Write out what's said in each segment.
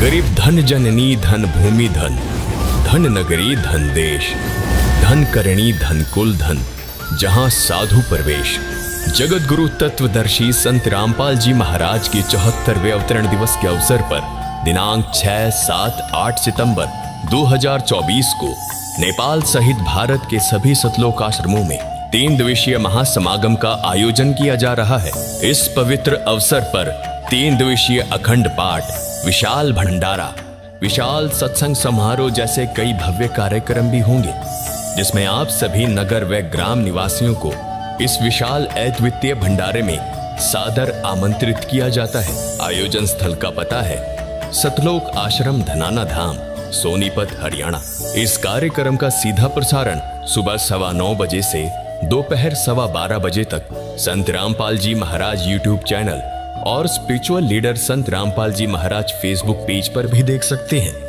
गरीब धन जननी धन भूमि धन धन नगरी धन देश धन करणी धन कुल धन जहाँ साधु प्रवेश जगत गुरु तत्वदर्शी संत रामपाल जी महाराज के चौहत्तरवे अवतरण दिवस के अवसर पर दिनांक 6, 7, 8 सितंबर 2024 को नेपाल सहित भारत के सभी सतलोक आश्रमों में तीन दिवसीय महासमागम का आयोजन किया जा रहा है इस पवित्र अवसर पर तीन दिवसीय अखंड पाठ विशाल भंडारा विशाल सत्संग समारोह जैसे कई भव्य कार्यक्रम भी होंगे जिसमें आप सभी नगर व ग्राम निवासियों को इस विशाल अद्वितीय भंडारे में सादर आमंत्रित किया जाता है आयोजन स्थल का पता है सतलोक आश्रम धनाना धाम सोनीपत हरियाणा इस कार्यक्रम का सीधा प्रसारण सुबह सवा नौ बजे से दोपहर सवा बारह बजे तक संत रामपाल जी महाराज यूट्यूब चैनल और spiritual leader Sant Rampal ji Maharaj Facebook page पर भी देख सकते हैं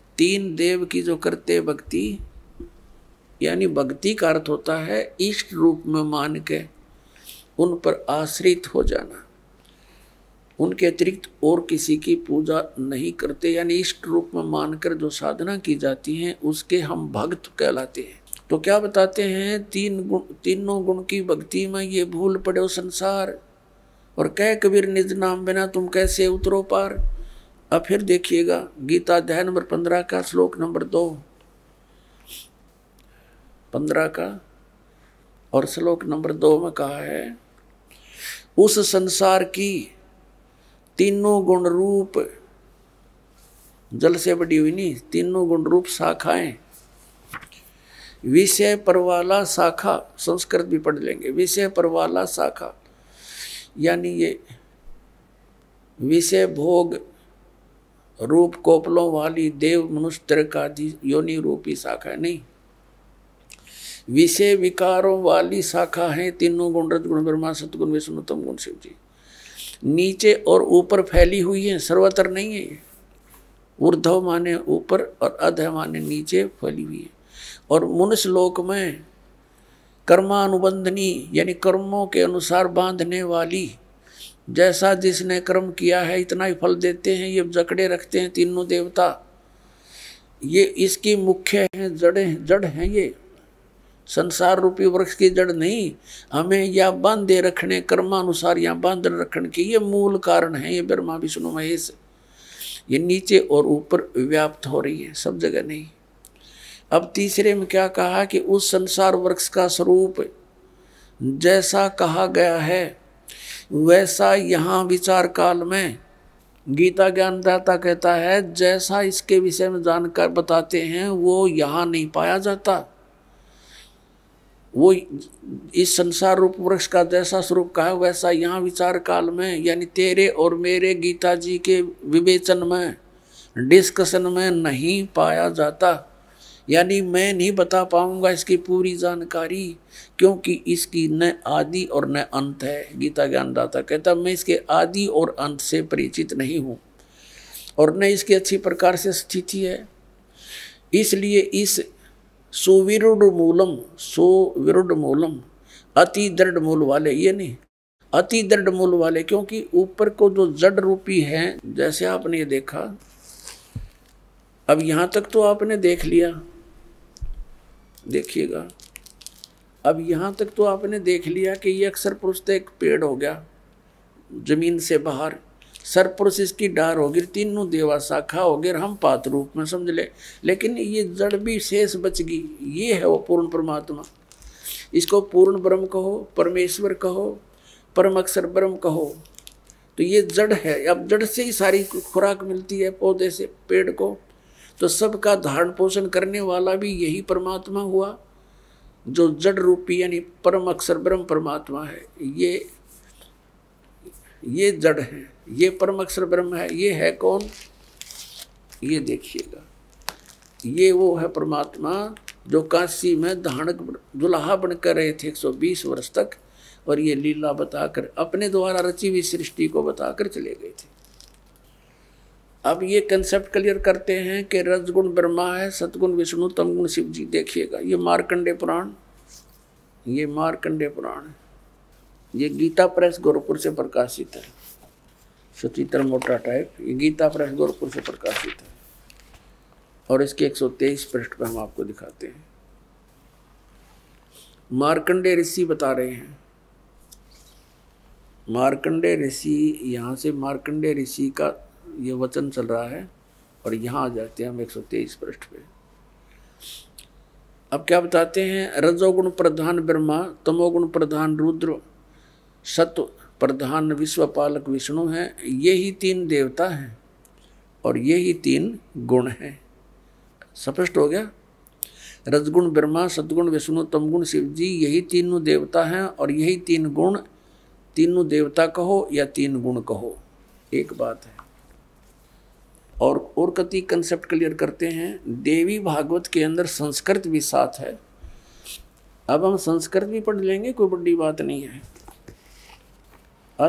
तीन देव की जो करते भक्ति यानी भक्ति का अर्थ होता है इष्ट रूप में मान के उन पर आश्रित हो जाना उनके अतिरिक्त और किसी की पूजा नहीं करते यानी इष्ट रूप में मानकर जो साधना की जाती है उसके हम भक्त कहलाते हैं तो क्या बताते हैं तीन गुण तीनों गुण की भक्ति में ये भूल पड़े संसार और कह कबीर निज नाम बिना तुम कैसे उतरो पार अब फिर देखिएगा गीता अध्याय नंबर पंद्रह का श्लोक नंबर दो पंद्रह का और श्लोक नंबर दो में कहा है उस संसार की तीनों गुण रूप जल से बड़ी हुई नहीं तीनों गुण रूप शाखाएं विषय परवाला शाखा संस्कृत भी पढ़ लेंगे विषय परवाला शाखा यानी ये विषय भोग रूप कोपलों वाली देव मनुष्य त्रिकादि योनि रूपी शाखा नहीं विषय विकारों वाली शाखा है तीनों गुण रज गुण ब्रह्मा सतगुण विष्णु तम गुण शिव जी नीचे और ऊपर फैली हुई है सर्वत्र नहीं है ऊर्धव माने ऊपर और अध माने नीचे फैली हुई है और मनुष्य लोक में कर्मानुबंधनी यानी कर्मों के अनुसार बांधने वाली जैसा जिसने कर्म किया है इतना ही फल देते हैं ये जकड़े रखते हैं तीनों देवता ये इसकी मुख्य हैं जड़े जड़ हैं ये संसार रूपी वृक्ष की जड़ नहीं हमें यह बांधे रखने कर्मानुसार या बांध रखने की ये मूल कारण है ये ब्रह्मा विष्णु महेश ये नीचे और ऊपर व्याप्त हो रही है सब जगह नहीं अब तीसरे में क्या कहा कि उस संसार वृक्ष का स्वरूप जैसा कहा गया है वैसा यहाँ विचार काल में गीता ज्ञानदाता कहता है जैसा इसके विषय में जानकर बताते हैं वो यहाँ नहीं पाया जाता वो इस संसार रूप वृक्ष का जैसा स्वरूप का है वैसा यहाँ विचार काल में यानी तेरे और मेरे गीता जी के विवेचन में डिस्कशन में नहीं पाया जाता यानी मैं नहीं बता पाऊंगा इसकी पूरी जानकारी क्योंकि इसकी न आदि और न अंत है गीता ज्ञानदाता कहता मैं इसके आदि और अंत से परिचित नहीं हूँ और न इसकी अच्छी प्रकार से स्थिति है इसलिए इस सुविरुड मूलम सुविरुड मूलम अति दृढ़ मूल वाले ये नहीं अति दृढ़ मूल वाले क्योंकि ऊपर को जो जड़ रूपी है जैसे आपने ये देखा अब यहाँ तक तो आपने देख लिया देखिएगा अब यहाँ तक तो आपने देख लिया कि ये अक्सर पुरुष तो एक पेड़ हो गया जमीन से बाहर सरपुरुष इसकी डार हो गिर तीनों देवा शाखा हो गिर हम पात रूप में समझ ले लेकिन ये जड़ भी शेष बच गई ये है वो पूर्ण परमात्मा इसको पूर्ण ब्रह्म कहो परमेश्वर कहो परम अक्षर ब्रह्म कहो तो ये जड़ है अब जड़ से ही सारी खुराक मिलती है पौधे से पेड़ को तो सबका धारण पोषण करने वाला भी यही परमात्मा हुआ जो जड़ रूपी यानी परम अक्षर ब्रह्म परमात्मा है ये ये जड़ है ये परम अक्षर ब्रह्म है ये है कौन ये देखिएगा ये वो है परमात्मा जो काशी में धारण दुल्हा बनकर रहे थे 120 वर्ष तक और ये लीला बताकर अपने द्वारा रची हुई सृष्टि को बताकर चले गए थे अब ये कंसेप्ट क्लियर करते हैं कि रजगुण ब्रह्मा है सतगुण विष्णु तमगुण शिव जी देखिएगा ये मारकंडे पुराण ये मारकंडे पुराण ये गीता प्रेस गोरखपुर से प्रकाशित है सचित्र मोटा टाइप ये गीता प्रेस गोरखपुर से प्रकाशित है और इसके 123 पृष्ठ पर हम आपको दिखाते हैं मारकंडे ऋषि बता रहे हैं मारकंडे ऋषि यहाँ से मारकंडे ऋषि का ये वचन चल रहा है और यहाँ आ जाते हैं हम तेईस पृष्ठ पे अब क्या बताते हैं रजोगुण प्रधान ब्रह्मा तमोगुण प्रधान रुद्र सत्व प्रधान विश्वपालक विष्णु हैं ये ही तीन देवता हैं और ये ही तीन गुण हैं स्पष्ट हो गया रजगुण ब्रह्मा सदगुण विष्णु तमगुण शिव जी यही तीनों देवता हैं और यही तीन गुण तीनों देवता कहो या तीन गुण कहो एक बात है और और कति कंसेप्ट क्लियर करते हैं देवी भागवत के अंदर संस्कृत भी साथ है अब हम संस्कृत भी पढ़ लेंगे कोई बड़ी बात नहीं है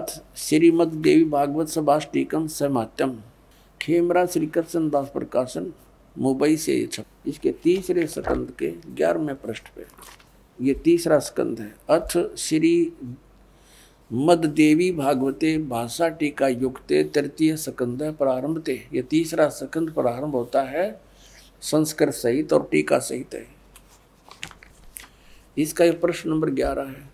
अथ श्रीमद देवी भागवत सभाष सभाष्टिकम समात्यम खेमरा श्री कृष्ण दास प्रकाशन मुंबई से ये छप इसके तीसरे स्कंद के ग्यारहवें पृष्ठ पे ये तीसरा स्कंद है अथ श्री मद देवी भागवते भाषा टीका युक्ते तृतीय सकंद प्रारंभते यह तीसरा सकंद प्रारंभ होता है संस्कृत सहित और टीका सहित है इसका यह प्रश्न नंबर ग्यारह है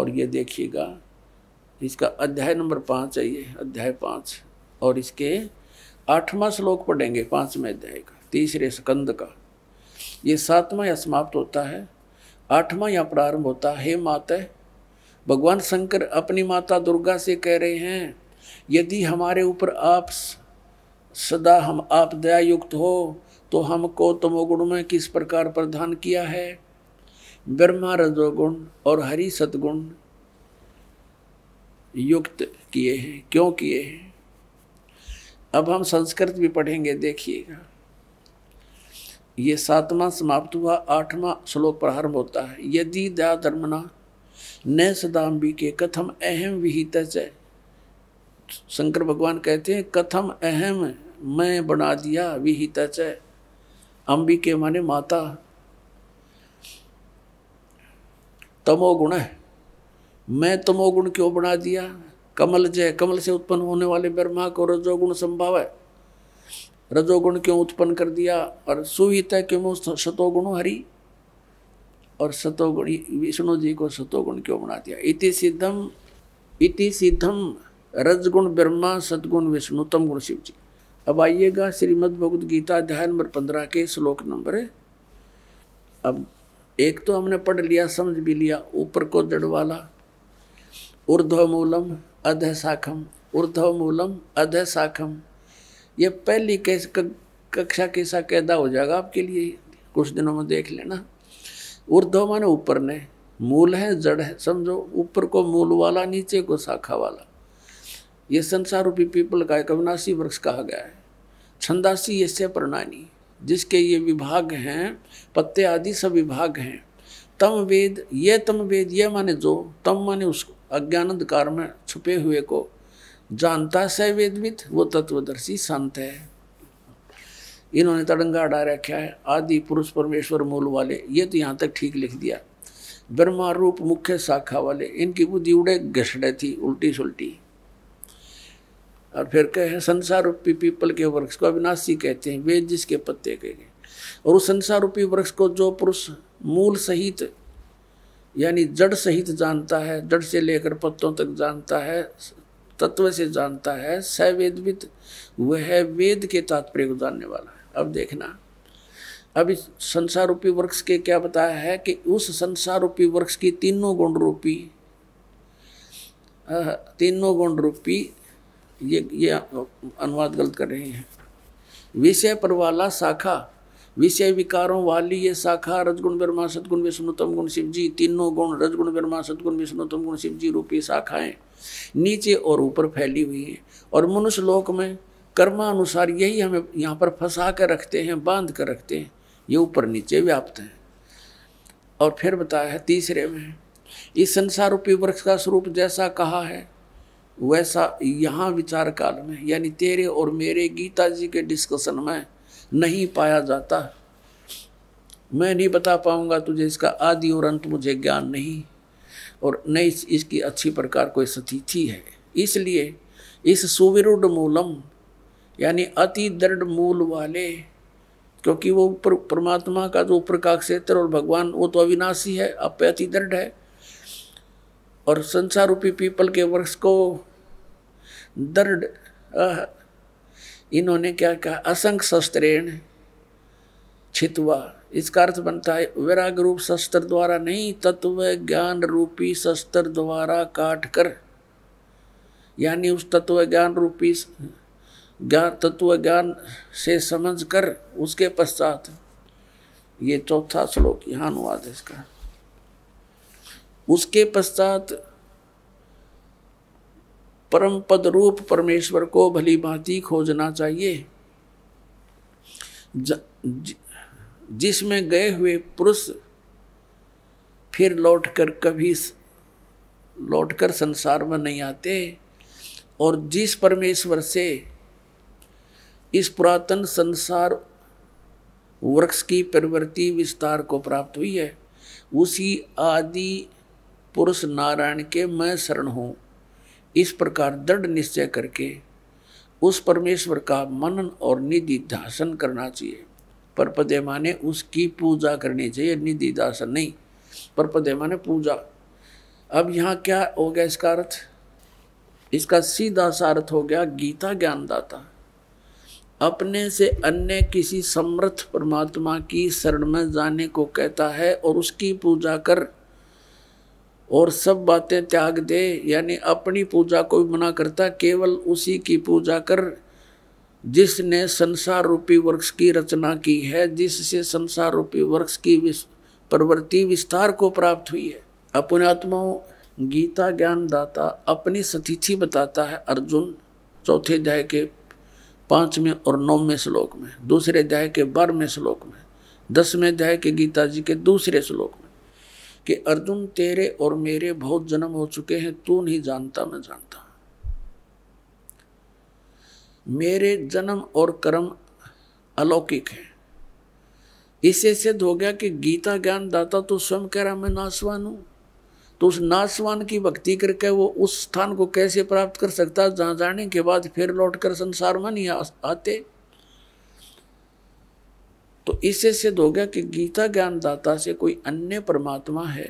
और ये देखिएगा इसका अध्याय नंबर पाँच है ये अध्याय पाँच और इसके आठवां श्लोक पढ़ेंगे पांचवें अध्याय का तीसरे स्कंद का ये सातवां समाप्त होता है आठवां यहाँ प्रारंभ होता है हे माता भगवान शंकर अपनी माता दुर्गा से कह रहे हैं यदि हमारे ऊपर आप सदा हम आप दया युक्त हो तो हमको तमोगुण में किस प्रकार प्रदान किया है ब्रह्मा रजोगुण और हरि सदगुण युक्त किए हैं क्यों किए हैं अब हम संस्कृत भी पढ़ेंगे देखिएगा ये सातवां समाप्त हुआ आठवां श्लोक प्रारंभ होता है यदि दया धर्मना न सदाम्बी के कथम अहम विहित है शंकर भगवान कहते हैं कथम अहम मैं बना दिया विहित है अम्बी के माने माता तमोगुण है मैं तमोगुण क्यों बना दिया कमल जय कमल से उत्पन्न होने वाले ब्रह्मा को रजोगुण संभव है रजोगुण क्यों उत्पन्न कर दिया और सुहित है क्यों सतोगुण हरि और सतोगुण विष्णु जी को सतोगुण क्यों बना दिया इति सिद्धम इति सिद्धम रजगुण ब्रह्मा सदगुण विष्णु तम गुण शिव जी अब आइएगा श्रीमद भगवत गीता अध्याय नंबर पंद्रह के श्लोक नंबर अब एक तो हमने पढ़ लिया समझ भी लिया ऊपर को जड़ वाला ऊर्ध्व मूलम अध शाखम ऊर्ध्व मूलम अध शाखम ये पहली केस कक्षा कैसा कैदा हो जाएगा आपके लिए कुछ दिनों में देख लेना उर्धव माने ऊपर ने मूल है जड़ है समझो ऊपर को मूल वाला नीचे को शाखा वाला ये संसार रूपी पीपल का एक अविनाशी वृक्ष कहा गया है छंदासी यसे प्रणानी जिसके ये विभाग हैं पत्ते आदि सब विभाग हैं तम वेद ये तम वेद ये माने जो तम माने उस अज्ञानंद कार में छुपे हुए को जानता से वेदविद वो तत्वदर्शी संत है इन्होंने तड़ंगा अड़ा रखा है आदि पुरुष परमेश्वर मूल वाले ये तो यहाँ तक ठीक लिख दिया ब्रह्मा रूप मुख्य शाखा वाले इनकी बुद्धि उड़े घसड़े थी उल्टी सुलटी और फिर कहे संसार रूपी पीपल के वृक्ष को अविनाशी कहते हैं वेद जिसके पत्ते कहे गए और उस संसार रूपी वृक्ष को जो पुरुष मूल सहित यानी जड़ सहित जानता है जड़ से लेकर पत्तों तक जानता है तत्व से जानता है सवेदवित वह वेद के तात्पर्य को जानने वाला है अब देखना अब इस संसार रूपी वृक्ष के क्या बताया है कि उस संसार रूपी वृक्ष की तीनों गुण रूपी तीनों गुण रूपी ये ये अनुवाद गलत कर रहे हैं विषय पर वाला शाखा विषय विकारों वाली ये शाखा रजगुण ब्रह्मा सदगुण विष्णु तम गुण शिव जी तीनों गुण रजगुण ब्रह्मा सदगुण विष्णु तम गुण शिव जी रूपी शाखाएं नीचे और ऊपर फैली हुई हैं और मनुष्य लोक में कर्मानुसार यही हमें यहाँ पर फंसा कर रखते हैं बांध कर रखते हैं ये ऊपर नीचे व्याप्त हैं और फिर बताया है तीसरे में इस संसार रूपी वृक्ष का स्वरूप जैसा कहा है वैसा यहाँ विचार काल में यानी तेरे और मेरे गीता जी के डिस्कशन में नहीं पाया जाता मैं नहीं बता पाऊंगा तुझे इसका आदि और अंत मुझे ज्ञान नहीं और न इस, इसकी अच्छी प्रकार कोई स्थिति है इसलिए इस सुविरुढ़ मूलम यानी अति दृढ़ मूल वाले क्योंकि वो पर, परमात्मा का जो ऊपर का क्षेत्र और भगवान वो तो अविनाशी है अति दृढ़ है और संसार रूपी पीपल के वृक्ष को दृढ़ इन्होंने क्या कहा असंख्य शस्त्रेण छितवा इसका अर्थ बनता है वैराग रूप शस्त्र द्वारा नहीं तत्व ज्ञान रूपी शस्त्र द्वारा काट कर यानी उस तत्व ज्ञान रूपी ज्ञान तत्व ज्ञान से समझ कर उसके पश्चात ये चौथा श्लोक यहाँ अनुवाद है इसका उसके पश्चात परम पद रूप परमेश्वर को भली भांति खोजना चाहिए जिसमें गए हुए पुरुष फिर लौट कर कभी लौट कर संसार में नहीं आते और जिस परमेश्वर से इस पुरातन संसार वृक्ष की प्रवृत्ति विस्तार को प्राप्त हुई है उसी आदि पुरुष नारायण के मैं शरण हूँ इस प्रकार दृढ़ निश्चय करके उस परमेश्वर का मनन और निधि दासन करना चाहिए पर पदे माने उसकी पूजा करनी चाहिए निधि दासन नहीं पर पदे माने पूजा अब यहाँ क्या हो गया इसका अर्थ इसका सीधा सा अर्थ हो गया गीता ज्ञानदाता अपने से अन्य किसी समर्थ परमात्मा की शरण में जाने को कहता है और उसकी पूजा कर और सब बातें त्याग दे यानी अपनी पूजा को भी मना करता केवल उसी की पूजा कर जिसने संसार रूपी वृक्ष की रचना की है जिससे संसार रूपी वृक्ष की विस, प्रवृत्ति विस्तार को प्राप्त हुई है अपनात्मा गीता ज्ञान दाता अपनी स्थिति बताता है अर्जुन चौथे अध्याय के पाँचवें और नौवें श्लोक में दूसरे अध्याय के बारहवें श्लोक में दसवें अध्याय के गीता जी के दूसरे श्लोक में कि अर्जुन तेरे और मेरे बहुत जन्म हो चुके हैं तू नहीं जानता मैं जानता मेरे जन्म और कर्म अलौकिक है इससे सिद्ध हो गया कि गीता ज्ञान दाता तो स्वयं कह रहा मैं नासवान हूं तो उस नासवान की भक्ति करके वो उस स्थान को कैसे प्राप्त कर सकता जहां जाने के बाद फिर लौट कर संसार में नहीं आते तो इससे सिद्ध हो गया कि गीता ज्ञानदाता से कोई अन्य परमात्मा है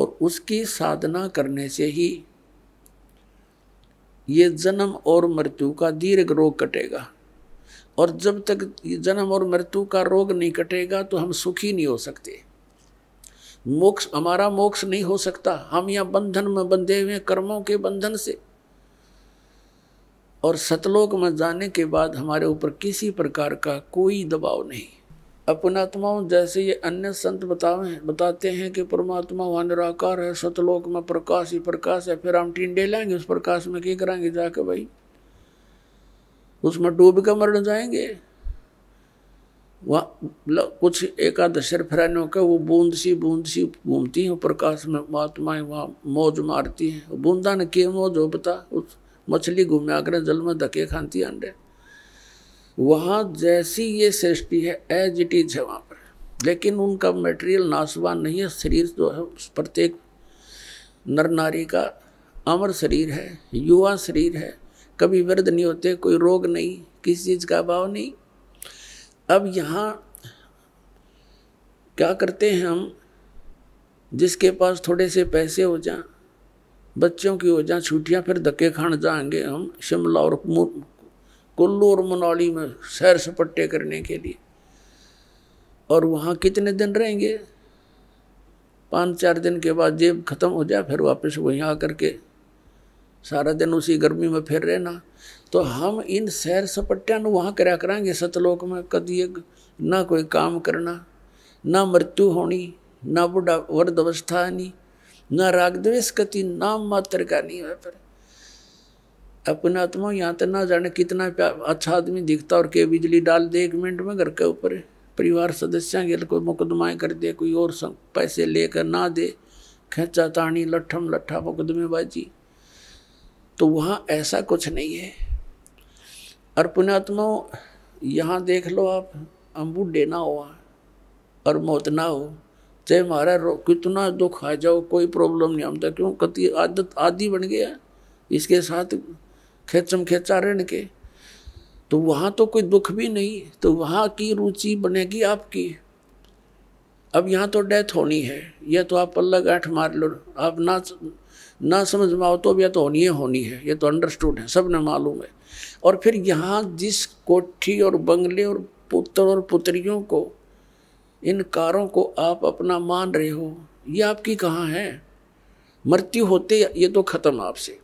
और उसकी साधना करने से ही ये जन्म और मृत्यु का दीर्घ रोग कटेगा और जब तक जन्म और मृत्यु का रोग नहीं कटेगा तो हम सुखी नहीं हो सकते मोक्ष हमारा मोक्ष नहीं हो सकता हम यहाँ बंधन में बंधे हुए कर्मों के बंधन से और सतलोक में जाने के बाद हमारे ऊपर किसी प्रकार का कोई दबाव नहीं अपनात्माओं जैसे ये अन्य संत बतावे बताते हैं कि परमात्मा वहाँ निराकार है सतलोक में प्रकाश ही प्रकाश है फिर हम टिंडे लाएंगे उस प्रकाश में क्या कराएंगे जाके भाई उसमें डूब कर मरण जाएंगे वहाँ कुछ एकादशर सिर होकर वो बूंद सी बूंद सी घूमती हैं प्रकाश में महात्माएँ वहाँ मौज मारती हैं बूंदा ने के मौज हो बता उस मछली घूमने आकर जल में धके खानती अंडे वहाँ जैसी ये सृष्टि है एज इट इज है वहाँ पर लेकिन उनका मटेरियल नासवान नहीं है शरीर जो तो है प्रत्येक नर नारी का अमर शरीर है युवा शरीर है कभी वृद्ध नहीं होते कोई रोग नहीं किसी चीज़ का अभाव नहीं अब यहाँ क्या करते हैं हम जिसके पास थोड़े से पैसे हो जाएं बच्चों की वजह छुट्टियां फिर धक्के खान जाएंगे हम शिमला और कुल्लू और मनाली में सैर सपट्टे करने के लिए और वहाँ कितने दिन रहेंगे पाँच चार दिन के बाद जेब खत्म हो जाए फिर वापस वहीं आकर के सारा दिन उसी गर्मी में फिर रहना तो हम इन सैर सपट्टियाँ वहाँ करा कराएंगे सतलोक में कभी ना कोई काम करना ना मृत्यु होनी ना बुढ़ा वर्द अवस्था आनी राग द्वेष कति नाम मात्र का नहीं है पर अपने आत्मा ना जाने कितना अच्छा आदमी दिखता और के बिजली डाल दे एक मिनट में घर के ऊपर परिवार सदस्य के कोई मुकदमाएं कर दे कोई और पैसे लेकर ना दे खेचा तानी लट्ठम लट्ठा मुकदमेबाजी तो वहाँ ऐसा कुछ नहीं है और पुण्यात्मा यहाँ देख लो आप हम बूढ़े ना हुआ और मौत ना हो चाहे हमारा कितना दुख आ जाओ कोई प्रॉब्लम नहीं आता तो क्यों कति आदत आदि बन गया इसके साथ खेचम खेचा ऋण के तो वहाँ तो कोई दुख भी नहीं तो वहाँ की रुचि बनेगी आपकी अब यहाँ तो डेथ होनी है या तो आप पल्ला गांठ मार लो आप ना ना समझ में आओ तो यह तो होनी है होनी है ये तो अंडरस्टूड है सब ने मालूम है और फिर यहाँ जिस कोठी और बंगले और पुत्र और पुत्रियों को इन कारों को आप अपना मान रहे हो ये आपकी कहाँ है मृत्यु होते ये तो खत्म आपसे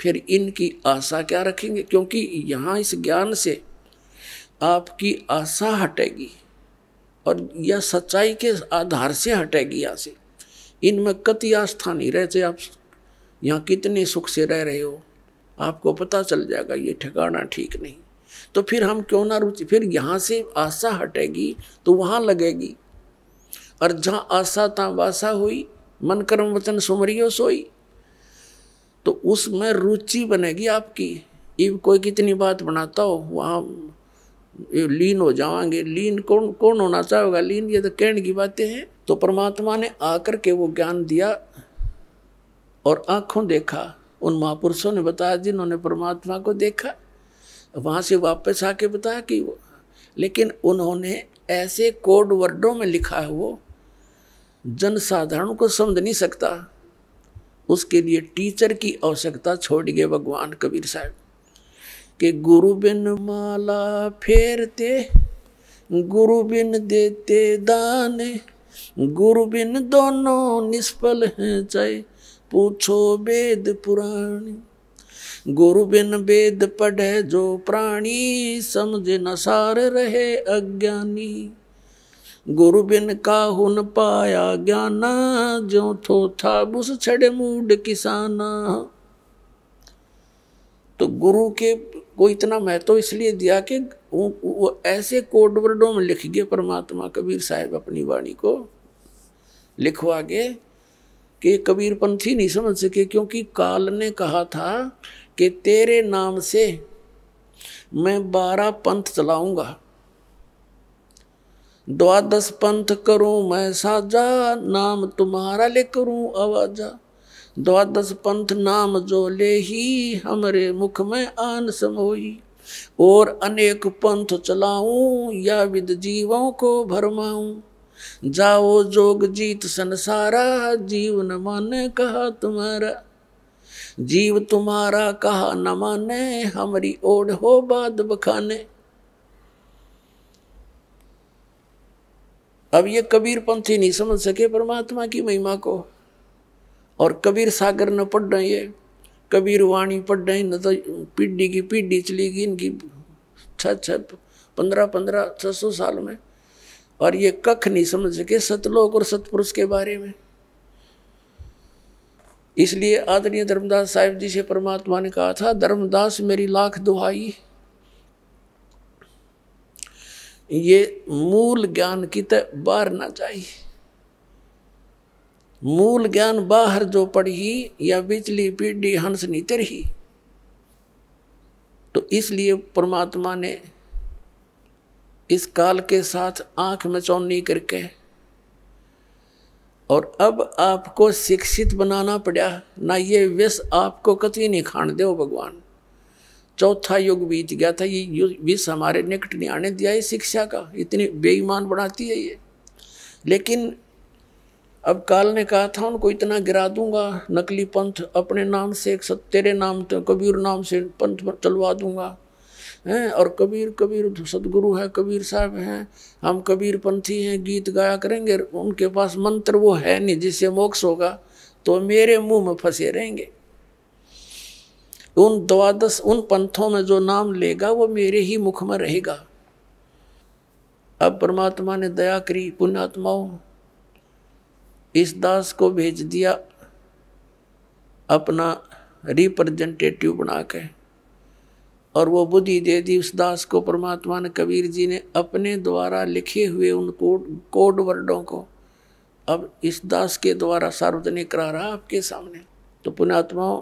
फिर इनकी आशा क्या रखेंगे क्योंकि यहाँ इस ज्ञान से आपकी आशा हटेगी और यह सच्चाई के आधार से हटेगी यहाँ से इनमें कति आस्था नहीं रहते आप यहाँ कितने सुख से रह रहे हो आपको पता चल जाएगा ये ठिकाना ठीक नहीं तो फिर हम क्यों ना रुचि फिर यहाँ से आशा हटेगी तो वहाँ लगेगी और जहाँ आशा था वासा हुई मन कर्म वचन सुमरियो सोई तो उसमें रुचि बनेगी आपकी ये कोई कितनी बात बनाता हो वहाँ लीन हो जाएंगे लीन कौन कौन होना चाहेगा लीन ये तो कहने की बातें हैं तो परमात्मा ने आकर के वो ज्ञान दिया और आंखों देखा उन महापुरुषों ने बताया जिन्होंने परमात्मा को देखा वहाँ से वापस आके बताया कि लेकिन उन्होंने ऐसे कोड वर्डों में लिखा है वो जनसाधारण को समझ नहीं सकता उसके लिए टीचर की आवश्यकता छोड़ गए भगवान कबीर साहब के गुरु बिन माला फेरते गुरु बिन देते दाने गुरु बिन दोनों निष्फल हैं चाहे पूछो वेद पुराणी गुरु बिन वेद पढ़े जो प्राणी समझ न सार रहे अज्ञानी गुरु बिन का हुन पाया ज्ञाना जो थो था बुस छड़े मूड किसाना तो गुरु के को इतना महत्व इसलिए दिया कि वो, वो ऐसे कोडवर्डों में लिख गए परमात्मा कबीर साहब अपनी वाणी को लिखवा के कि कबीर पंथी नहीं समझ सके क्योंकि काल ने कहा था कि तेरे नाम से मैं बारह पंथ चलाऊंगा द्वादश पंथ करूं मैं साजा नाम तुम्हारा ले करूं आवाजा द्वादश पंथ नाम जो ले ही हमरे मुख में आन समोई और अनेक पंथ चलाऊं या विद जीवों को भरमाऊं जाओ जोग जीत संसारा जीवन माने कहा तुम्हारा जीव तुम्हारा कहा न माने हमारी ओढ़ हो बाद बखाने अब ये कबीर पंथी नहीं समझ सके परमात्मा की महिमा को और कबीर सागर न पढ़ रहे ये कबीर वाणी पढ़ रहे न तो पीढ़ी की पीढ़ी चली गई इनकी छ छ पंद्रह पंद्रह छह सौ साल में और ये कख नहीं समझ सके सतलोक और सतपुरुष के बारे में इसलिए आदरणीय धर्मदास साहिब जी से परमात्मा ने कहा था धर्मदास मेरी लाख दुहाई ये मूल ज्ञान की तय बाहर ना चाहिए मूल ज्ञान बाहर जो पढ़ी या बिचली पीढ़ी हंस नीते रही तो इसलिए परमात्मा ने इस काल के साथ आंख में चौनी करके और अब आपको शिक्षित बनाना पड़ा ना ये विष आपको कति नहीं खान दो भगवान चौथा युग बीत गया था ये विष हमारे निकट नहीं आने दिया ये शिक्षा का इतनी बेईमान बनाती है ये लेकिन अब काल ने कहा था उनको इतना गिरा दूंगा नकली पंथ अपने नाम से एक तेरे नाम तो कबीर नाम से पंथ चलवा दूंगा हैं और कबीर कबीर सदगुरु है कबीर साहब हैं हम कबीर पंथी हैं गीत गाया करेंगे उनके पास मंत्र वो है नहीं जिससे मोक्ष होगा तो मेरे मुंह में फंसे रहेंगे उन द्वादश उन पंथों में जो नाम लेगा वो मेरे ही मुख में रहेगा अब परमात्मा ने दया करी पुण्यात्माओं इस दास को भेज दिया अपना रिप्रेजेंटेटिव बना के और वो बुद्धि दे दी उस दास को परमात्मा ने कबीर जी ने अपने द्वारा लिखे हुए उन कोड कोड वर्डों को अब इस दास के द्वारा सार्वजनिक करा रहा आपके सामने तो पुण्यात्माओं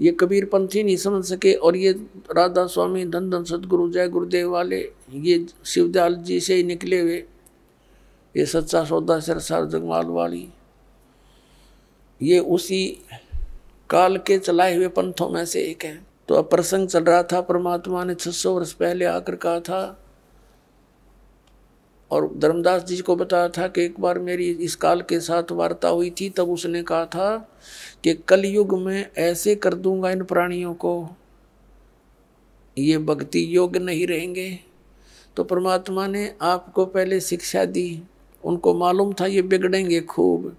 ये कबीर पंथी नहीं समझ सके और ये राधा स्वामी धन धन सदगुरु जय गुरुदेव वाले ये शिवदयाल जी से ही निकले हुए ये सच्चा सौदा सार जगमाल वाली ये उसी काल के चलाए हुए पंथों में से एक है तो अब प्रसंग चल रहा था परमात्मा ने 600 वर्ष पहले आकर कहा था और धर्मदास जी को बताया था कि एक बार मेरी इस काल के साथ वार्ता हुई थी तब उसने कहा था कि कलयुग में ऐसे कर दूंगा इन प्राणियों को ये भक्ति योग्य नहीं रहेंगे तो परमात्मा ने आपको पहले शिक्षा दी उनको मालूम था ये बिगड़ेंगे खूब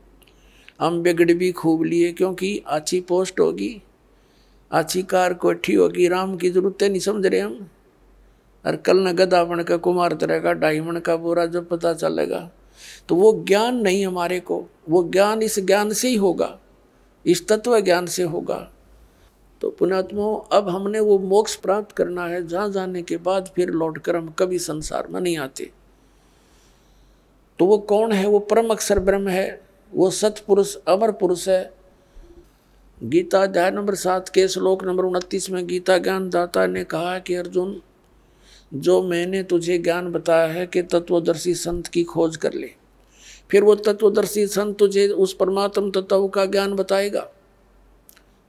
हम बिगड़ भी खूब लिए क्योंकि अच्छी पोस्ट होगी आचीकार को ठियो की राम की जरूरत नहीं समझ रहे हम और कल न गधा बन का कुमार तरह का डायमंड का बोरा जब पता चलेगा तो वो ज्ञान नहीं हमारे को वो ज्ञान इस ज्ञान से ही होगा इस तत्व ज्ञान से होगा तो पुणात्मा अब हमने वो मोक्ष प्राप्त करना है जहाँ जाने के बाद फिर लौट कर हम कभी संसार में नहीं आते तो वो कौन है वो परम अक्षर ब्रह्म है वो सत पुरुष अमर पुरुष है गीता अध्याय नंबर सात के श्लोक नंबर उनतीस में गीता ज्ञान दाता ने कहा कि अर्जुन जो मैंने तुझे ज्ञान बताया है कि तत्वदर्शी संत की खोज कर ले फिर वो तत्वदर्शी संत तुझे उस परमात्म तत्व का ज्ञान बताएगा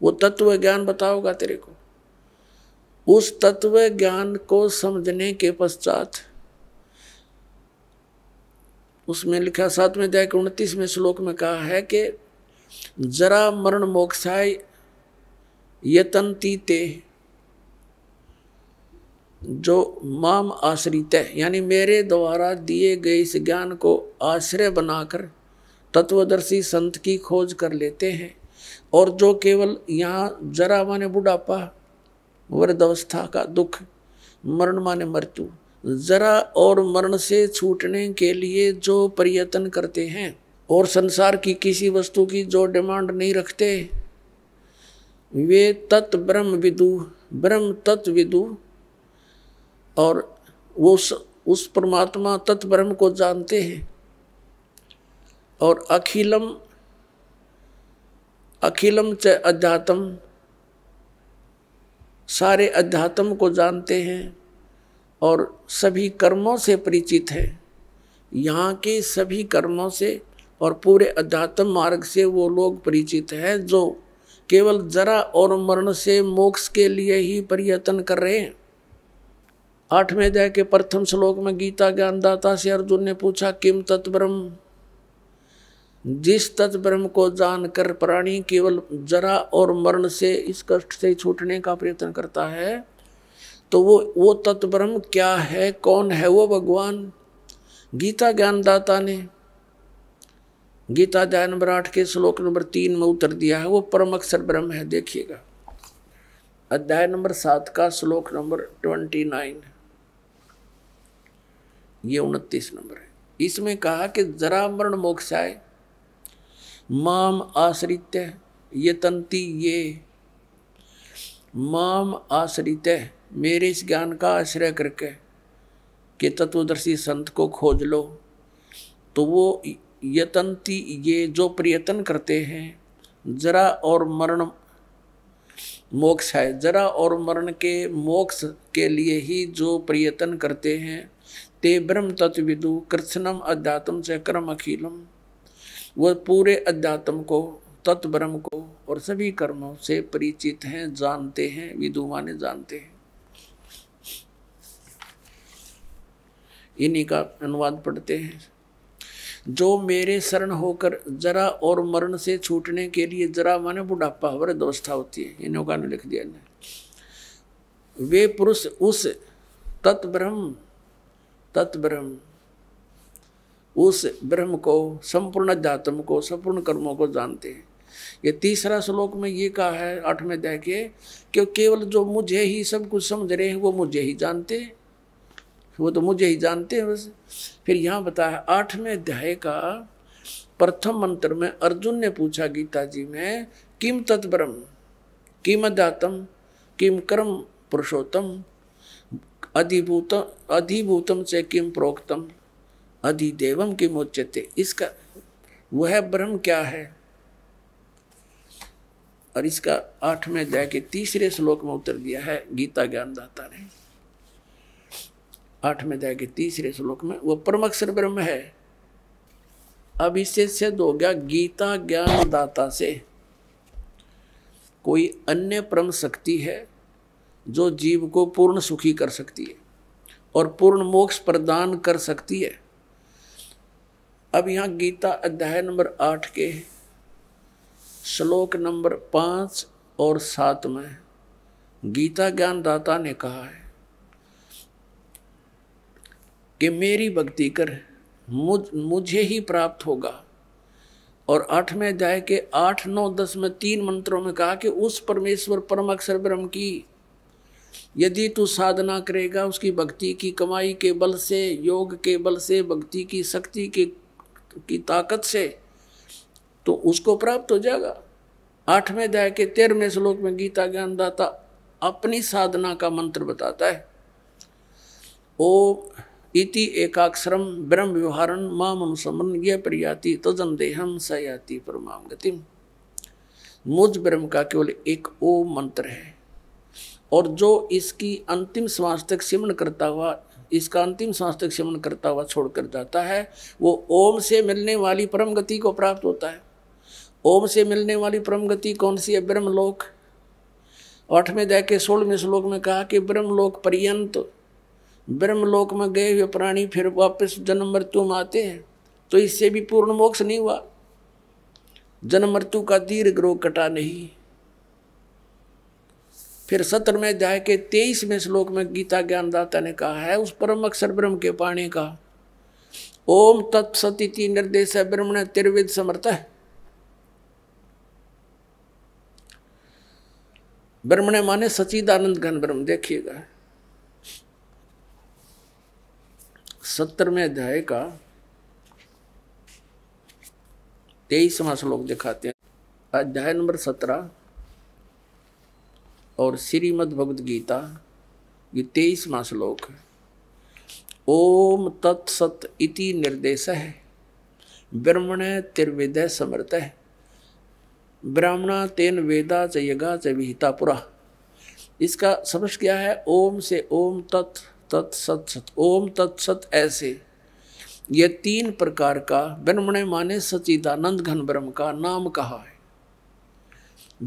वो तत्व ज्ञान बताओगा तेरे को उस तत्व ज्ञान को समझने के पश्चात उसमें लिखा सातवें अध्याय के उनतीसवें श्लोक में कहा है कि जरा मरण मोक्षाय यतंती ते जो माम आश्रित है यानी मेरे द्वारा दिए गए इस ज्ञान को आश्रय बनाकर तत्वदर्शी संत की खोज कर लेते हैं और जो केवल यहाँ जरा माने बुढ़ापा वृद्धावस्था का दुख मरण माने मृत्यु जरा और मरण से छूटने के लिए जो प्रयत्न करते हैं और संसार की किसी वस्तु की जो डिमांड नहीं रखते वे तत् ब्रह्म विदु ब्रह्म तत् विदु और वो उस, उस परमात्मा तत् ब्रह्म को जानते हैं और अखिलम अखिलम च अध्यात्म सारे अध्यात्म को जानते हैं और सभी कर्मों से परिचित हैं यहाँ के सभी कर्मों से और पूरे अध्यात्म मार्ग से वो लोग परिचित हैं जो केवल जरा और मरण से मोक्ष के लिए ही प्रयत्न कर रहे हैं आठवें अध्याय के प्रथम श्लोक में गीता ज्ञानदाता से अर्जुन ने पूछा किम तत्ब्रह्म जिस तत्ब्रह्म को जानकर प्राणी केवल जरा और मरण से इस कष्ट से छूटने का प्रयत्न करता है तो वो वो तत्ब्रह्म क्या है कौन है वो भगवान गीता ज्ञानदाता ने गीता अध्याय नंबर आठ के श्लोक नंबर तीन में उत्तर दिया है वो परम अक्षर ब्रह्म है देखिएगा अध्याय नंबर सात का श्लोक नंबर ट्वेंटी नाइन ये उनतीस नंबर है इसमें कहा कि जरा मरण मोक्षाए माम आश्रित ये तंती ये माम आश्रित मेरे इस ज्ञान का आश्रय करके के तत्वदर्शी संत को खोज लो तो वो यतंती ये जो प्रयत्न करते हैं जरा और मरण मोक्ष है जरा और मरण के मोक्ष के लिए ही जो प्रयत्न करते हैं ते ब्रह्म तत्विदु कृष्णम अध्यात्म से कर्म अखिलम वह पूरे अध्यात्म को तत्ब्रह्म को और सभी कर्मों से परिचित हैं जानते हैं विदु माने जानते हैं इन्हीं का अनुवाद पढ़ते हैं जो मेरे शरण होकर जरा और मरण से छूटने के लिए जरा माने बुढ़ापा दोस्था होती है इन्हों का लिख दिया ने वे पुरुष उस तत्ब्रह्म तत्ब्रह्म उस ब्रह्म को संपूर्ण अध्यात्म को संपूर्ण कर्मों को जानते हैं ये तीसरा श्लोक में ये कहा है आठवें दह के केवल जो मुझे ही सब कुछ समझ रहे हैं वो मुझे ही जानते हैं वो तो मुझे ही जानते हैं बस फिर यहाँ बताया आठवें अध्याय का प्रथम मंत्र में अर्जुन ने पूछा गीता जी में किम तत् किम अदातम किम कर्म पुरुषोत्तम अधिभूत अधिभूतम से किम प्रोक्तम अधिदेवम किम उच्चते इसका वह ब्रह्म क्या है और इसका आठवें अध्याय के तीसरे श्लोक में उत्तर दिया है गीता ज्ञानदाता ने आठ में के तीसरे श्लोक में वो परमक्षर ब्रह्म है अब इससे सिद्ध हो गया गीता ज्ञान दाता से कोई अन्य परम शक्ति है जो जीव को पूर्ण सुखी कर सकती है और पूर्ण मोक्ष प्रदान कर सकती है अब यहाँ गीता अध्याय नंबर आठ के श्लोक नंबर पाँच और सात में गीता ज्ञान दाता ने कहा है कि मेरी भक्ति कर मुझ मुझे ही प्राप्त होगा और आठवें अध्याय के आठ नौ दस में तीन मंत्रों में कहा कि उस परमेश्वर परम अक्षर ब्रह्म की यदि तू साधना करेगा उसकी भक्ति की कमाई के बल से योग के बल से भक्ति की शक्ति के की ताकत से तो उसको प्राप्त हो जाएगा आठवें अध्याय के तेरहवें श्लोक में गीता ज्ञानदाता अपनी साधना का मंत्र बताता है ओ इति एकाक्षरम ब्रह्म व्यवहारण माम अनुसमन यह प्रयाति तजम देहम सयाति परमा गति मुझ ब्रह्म का केवल एक ओ मंत्र है और जो इसकी अंतिम श्वास तक सिमन करता हुआ इसका अंतिम श्वास तक सिमन करता हुआ छोड़कर जाता है वो ओम से मिलने वाली परम गति को प्राप्त होता है ओम से मिलने वाली परम गति कौन सी है ब्रह्मलोक आठवें दया के सोलहवें श्लोक में कहा कि ब्रह्मलोक पर्यंत ब्रह्मलोक में गए हुए प्राणी फिर वापस जन्म मृत्यु में आते हैं तो इससे भी पूर्ण मोक्ष नहीं हुआ जन्म मृत्यु का दीर्घ रोग कटा नहीं फिर सत्र में अध्याय के तेईसवें श्लोक में गीता ज्ञानदाता ने कहा है उस परम अक्षर ब्रह्म के पाणी का ओम तत्सती निर्देश है ब्रह्मण त्रिविद समर्थ ब्रह्मण माने सचिदानंद घन ब्रह्म देखिएगा सत्तरवें अध्याय का तेईसवा श्लोक दिखाते हैं अध्याय नंबर सत्रह और श्रीमद भगवद गीता ये तेईसवा श्लोक है ओम तत्सत इति निर्देश है ब्रह्मण त्रिविद समृत है ब्राह्मणा तेन वेदा च यगा च विहिता पुरा इसका समझ क्या है ओम से ओम तत् तत्सत सत ओम तत्सत ऐसे ये तीन प्रकार का ब्रह्मणे माने सचिदानंद घन ब्रह्म का नाम कहा है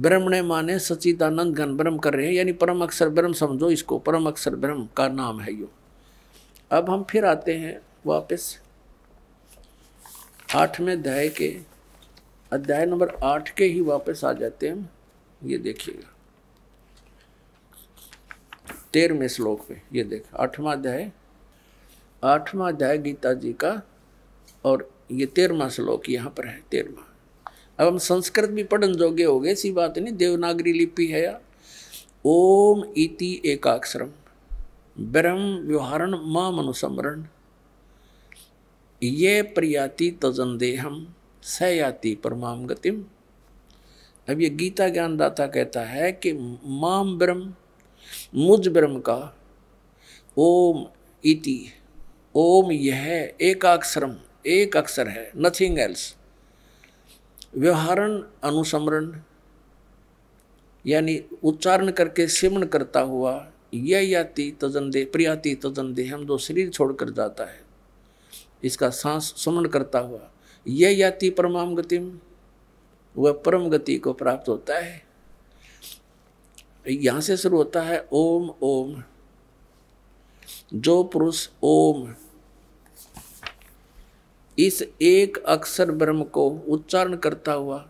ब्रह्मणे माने सचिदानंद घन ब्रह्म कर रहे हैं यानी परम अक्षर ब्रह्म समझो इसको परम अक्षर ब्रह्म का नाम है यो अब हम फिर आते हैं वापस आठवें अध्याय के अध्याय नंबर आठ के ही वापस आ जाते हैं ये देखिएगा तेरहवें श्लोक पे ये देख आठवां अध्याय आठवां अध्याय गीता जी का और ये तेरहवा श्लोक यहाँ पर है तेरहवा अब हम संस्कृत भी पढ़न जोगे हो गए सी बात नहीं देवनागरी लिपि है या ओम इति एकाक्षरम ब्रह्म व्यवहारण माँ मनुसमरण ये प्रयाति तजन देहम सयाति परमाम गतिम अब ये गीता ज्ञानदाता कहता है कि माम ब्रह्म मुज ब्रह्म का ओम इति ओम यह एकाक्षरम एक अक्षर है नथिंग एल्स व्यवहारण अनुसमरण यानी उच्चारण करके सिमन करता हुआ यह याति तजन दे प्रयाति तजन दे हम दो शरीर छोड़कर जाता है इसका सांस सुमन करता हुआ यह याति परमाम गतिम वह परम गति को प्राप्त होता है यहां से शुरू होता है ओम ओम जो पुरुष ओम इस एक अक्षर ब्रह्म को उच्चारण करता हुआ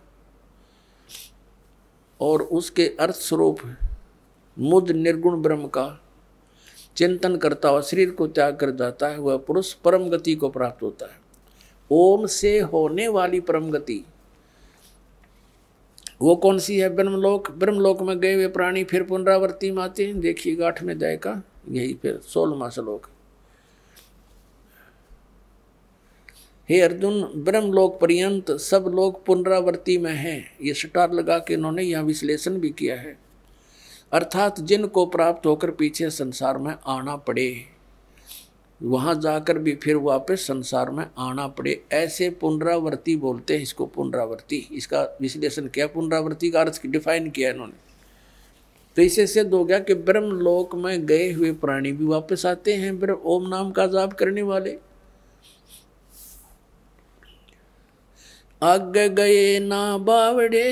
और उसके अर्थ स्वरूप मुद निर्गुण ब्रह्म का चिंतन करता हुआ शरीर को त्याग कर जाता है वह पुरुष परम गति को प्राप्त होता है ओम से होने वाली परम गति वो कौन सी है ब्रह्मलोक ब्रह्मलोक में गए हुए प्राणी फिर पुनरावृत्ति में आते हैं देखिए गाठ में दया का यही फिर सोलवा श्लोक हे अर्जुन ब्रह्मलोक पर्यंत सब लोग पुनरावृत्ति में हैं ये स्टार लगा के इन्होंने यहाँ विश्लेषण भी किया है अर्थात जिनको प्राप्त होकर पीछे संसार में आना पड़े वहाँ जाकर भी फिर वापस संसार में आना पड़े ऐसे पुनरावृत्ति बोलते हैं इसको पुनरावृत्ति इसका विश्लेषण किया पुनरावृत्ति का अर्थ डिफाइन किया इन्होंने तो इसे सिद्ध हो गया कि ब्रह्म लोक में गए हुए प्राणी भी वापस आते हैं ब्रह्म ओम नाम का जाप करने वाले आग गए ना बावड़े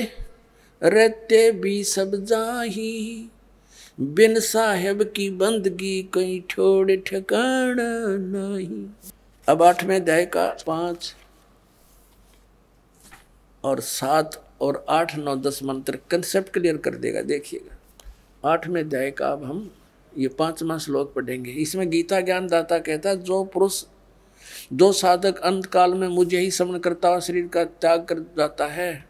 रहते भी सब जाही बिन साहेब की बंदगी कहीं छोड़ ठिकाना नहीं अब आठवें अध्याय का पांच और सात और आठ नौ दस मंत्र कंसेप्ट क्लियर कर देगा देखिएगा आठवें अध्याय का अब हम ये पांचवा श्लोक पढ़ेंगे इसमें गीता ज्ञान दाता कहता है जो पुरुष जो साधक अंत काल में मुझे ही समण करता हुआ शरीर का त्याग कर जाता है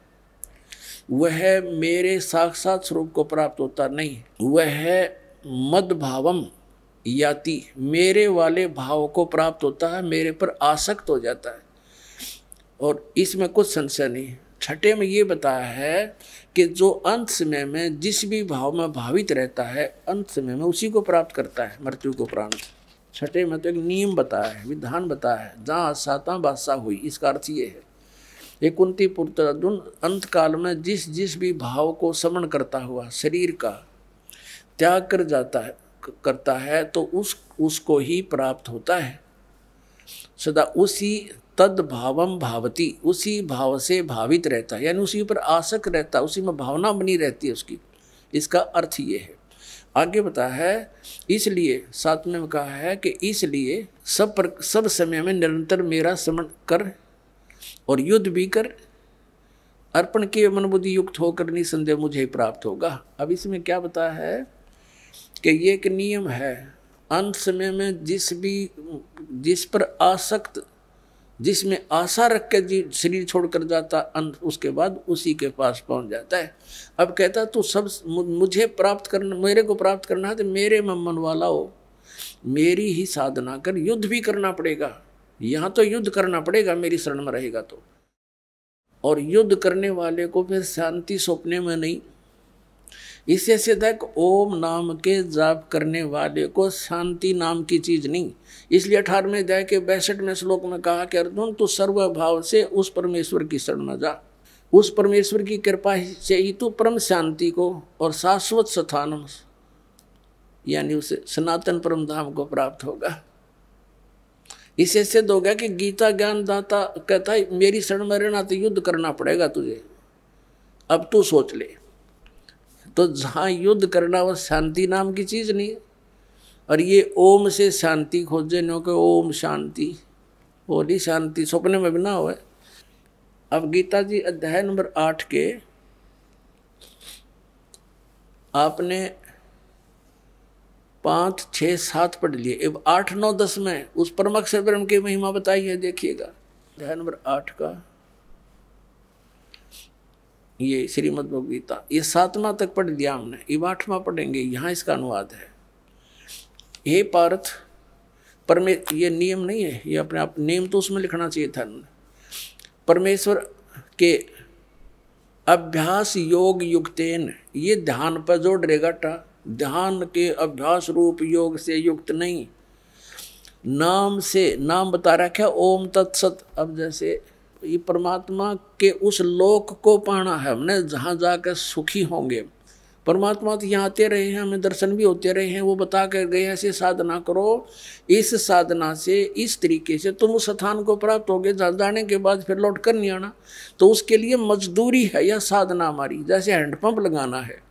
वह मेरे साक्षात स्वरूप को प्राप्त होता नहीं वह मदभावम याति मेरे वाले भाव को प्राप्त होता है मेरे पर आसक्त हो जाता है और इसमें कुछ संशय नहीं है छठे में ये बताया है कि जो अंत समय में जिस भी भाव में भावित रहता है अंत समय में उसी को प्राप्त करता है मृत्यु को प्राप्त छठे में तो एक नियम बताया है विधान बताया है जहाँ साता बादशाह हुई इसका अर्थ ये है ये कुंती पुत्र अर्जुन अंत काल में जिस जिस भी भाव को समण करता हुआ शरीर का त्याग कर जाता है करता है तो उस उसको ही प्राप्त होता है सदा उसी तद भावम भावती उसी भाव से भावित रहता है यानी उसी पर आसक रहता उसी में भावना बनी रहती है उसकी इसका अर्थ ये है आगे बताया है इसलिए साथ में कहा है कि इसलिए सब पर सब समय में निरंतर मेरा श्रमण कर और युद्ध भी कर अर्पण के मन बुद्धि युक्त होकर निसंदेह मुझे ही प्राप्त होगा अब इसमें क्या बताया है कि ये एक नियम है अंत समय में जिस भी जिस पर आसक्त जिसमें आशा रख के जी शरीर छोड़ कर जाता अंत उसके बाद उसी के पास पहुंच जाता है अब कहता तू सब मुझे प्राप्त करना मेरे को प्राप्त करना है तो मेरे में मन वाला हो मेरी ही साधना कर युद्ध भी करना पड़ेगा यहाँ तो युद्ध करना पड़ेगा मेरी शरण में रहेगा तो और युद्ध करने वाले को फिर शांति सौंपने में नहीं इससे सीधा ओम नाम के जाप करने वाले को शांति नाम की चीज नहीं इसलिए अठारहवें अध्याय के बैसठवें श्लोक में कहा कि अर्जुन तू सर्वभाव से उस परमेश्वर की शरण में जा उस परमेश्वर की कृपा से ही तू परम शांति को और शाश्वत स्थान यानी उसे सनातन परम धाम को प्राप्त होगा इसे सिद्ध हो गया कि गीता ज्ञान दाता कहता है मेरी शरण में रहना तो युद्ध करना पड़ेगा तुझे अब तू सोच ले तो जहाँ युद्ध करना वह शांति नाम की चीज़ नहीं है और ये ओम से शांति खोजे नो के ओम शांति होली शांति सपने में भी ना हो अब गीता जी अध्याय नंबर आठ के आपने पांच छह सात पढ़ लिए अब आठ नौ दस में उस परमक से ब्रह्म की महिमा बताई है देखिएगा अध्याय नंबर आठ का ये श्रीमद भगवगीता ये सातवा तक पढ़ लिया हमने ये आठवा पढ़ेंगे यहाँ इसका अनुवाद है हे पार्थ परमे ये नियम नहीं है ये अपने आप नियम तो उसमें लिखना चाहिए था परमेश्वर के अभ्यास योग युक्तेन ये ध्यान पर जो डरेगा टा ध्यान के अभ्यास रूप योग से युक्त नहीं नाम से नाम बता रखा है ओम तत्सत अब जैसे ये परमात्मा के उस लोक को पाना है हमने जहाँ जाकर सुखी होंगे परमात्मा तो यहाँ आते रहे हैं हमें दर्शन भी होते रहे हैं वो बता कर गए ऐसे साधना करो इस साधना से इस तरीके से तुम उस स्थान को प्राप्त होगे जाने के बाद फिर लौट कर नहीं आना तो उसके लिए मजदूरी है या साधना हमारी जैसे हैंडपम्प लगाना है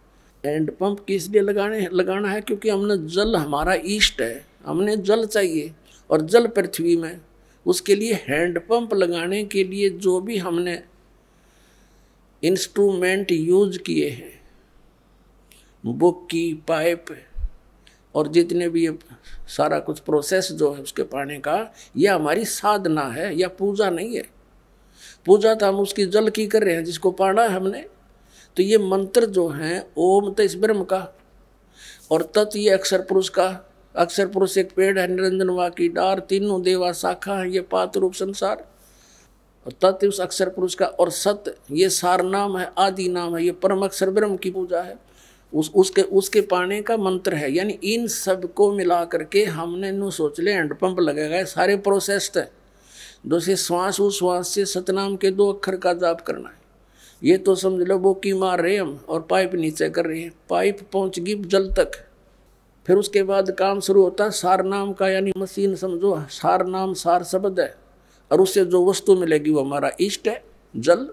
हैंडपम्प किस लिए लगाने लगाना है क्योंकि हमने जल हमारा ईष्ट है हमने जल चाहिए और जल पृथ्वी में उसके लिए हैंडपम्प लगाने के लिए जो भी हमने इंस्ट्रूमेंट यूज किए हैं बुक की पाइप और जितने भी ये सारा कुछ प्रोसेस जो है उसके पाने का यह हमारी साधना है या पूजा नहीं है पूजा तो हम उसकी जल की कर रहे हैं जिसको पाना है हमने तो ये मंत्र जो हैं ओम तो इस ब्रह्म का और तत् ये अक्षर पुरुष का अक्षर पुरुष एक पेड़ है निरंजन वा की डार तीनों देवा शाखा है ये पात रूप संसार और तत् उस अक्षर पुरुष का और सत ये सार नाम है आदि नाम है ये परम अक्षर ब्रह्म की पूजा है उस उसके उसके पाने का मंत्र है यानी इन सब को मिला करके हमने नु सोच ले हैंडपम्प लगेगा सारे प्रोसेस्ड है जैसे श्वास उस श्वास से सतनाम के दो अक्षर का जाप करना है ये तो समझ लो वो की मार रहे हम और पाइप नीचे कर रहे हैं पाइप पहुंच गई जल तक फिर उसके बाद काम शुरू होता है सार नाम का यानी मशीन समझो सार नाम सार शब्द है और उससे जो वस्तु मिलेगी वो हमारा इष्ट है जल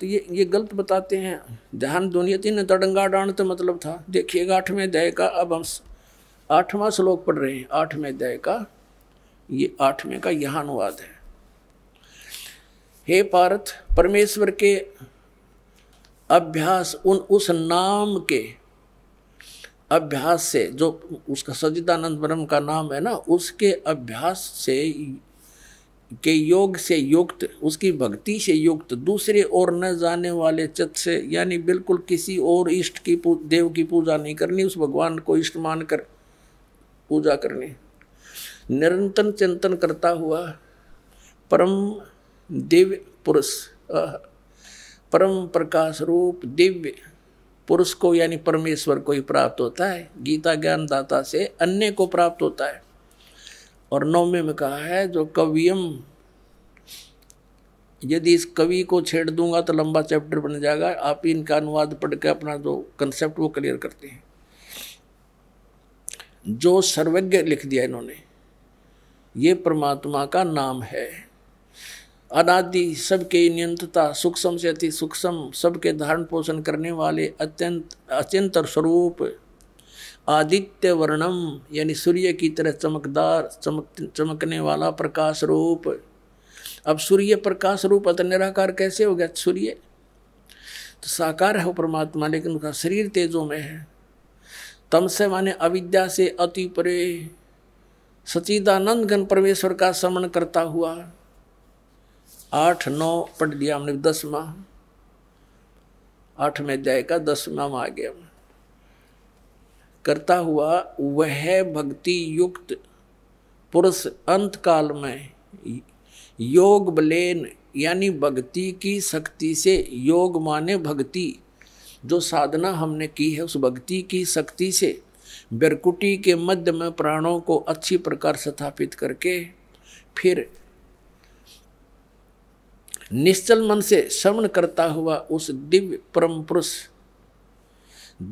तो ये ये गलत बताते हैं ध्यान दुनिया तीन तड़ंगा डांड तो मतलब था देखिएगा आठवें अध्याय का अब हम आठवां श्लोक पढ़ रहे हैं आठवें अध्याय का ये आठवें का यह अनुवाद है हे पारथ परमेश्वर के अभ्यास उन उस नाम के अभ्यास से जो उसका सचिदानंद ब्रह्म का नाम है ना उसके अभ्यास से के योग से युक्त उसकी भक्ति से युक्त दूसरे और न जाने वाले चत से यानी बिल्कुल किसी और इष्ट की देव की पूजा नहीं करनी उस भगवान को इष्ट मान कर पूजा करनी निरंतर चिंतन करता हुआ परम दिव्य पुरुष परम प्रकाश रूप दिव्य पुरुष को यानी परमेश्वर को ही प्राप्त होता है गीता ज्ञान दाता से अन्य को प्राप्त होता है और नौमे में कहा है जो कवियम यदि इस कवि को छेड़ दूंगा तो लंबा चैप्टर बन जाएगा आप ही इनका अनुवाद पढ़ के अपना जो कंसेप्ट वो क्लियर करते हैं जो सर्वज्ञ लिख दिया इन्होंने ये परमात्मा का नाम है अनादि सबके नियंत्रता सूक्ष्म से अति सूक्ष्म सबके धारण पोषण करने वाले अत्यंत अत्यंत स्वरूप आदित्य वर्णम यानी सूर्य की तरह चमकदार चमक चमकने वाला प्रकाश रूप अब सूर्य प्रकाश रूप अत निराकार कैसे हो गया सूर्य तो साकार है वो परमात्मा लेकिन उनका शरीर तेजों में है तम से माने अविद्या से अति परे सचिदानंद गण परमेश्वर का श्रमण करता हुआ आठ नौ पढ़ लिया हमने दसवा आठवें अध्याय का दसवा आ गया करता हुआ वह भक्ति युक्त पुरुष अंत काल में योग बलेन यानी भक्ति की शक्ति से योग माने भक्ति जो साधना हमने की है उस भक्ति की शक्ति से बिरकुटी के मध्य में प्राणों को अच्छी प्रकार स्थापित करके फिर निश्चल मन से श्रवण करता हुआ उस दिव्य परम पुरुष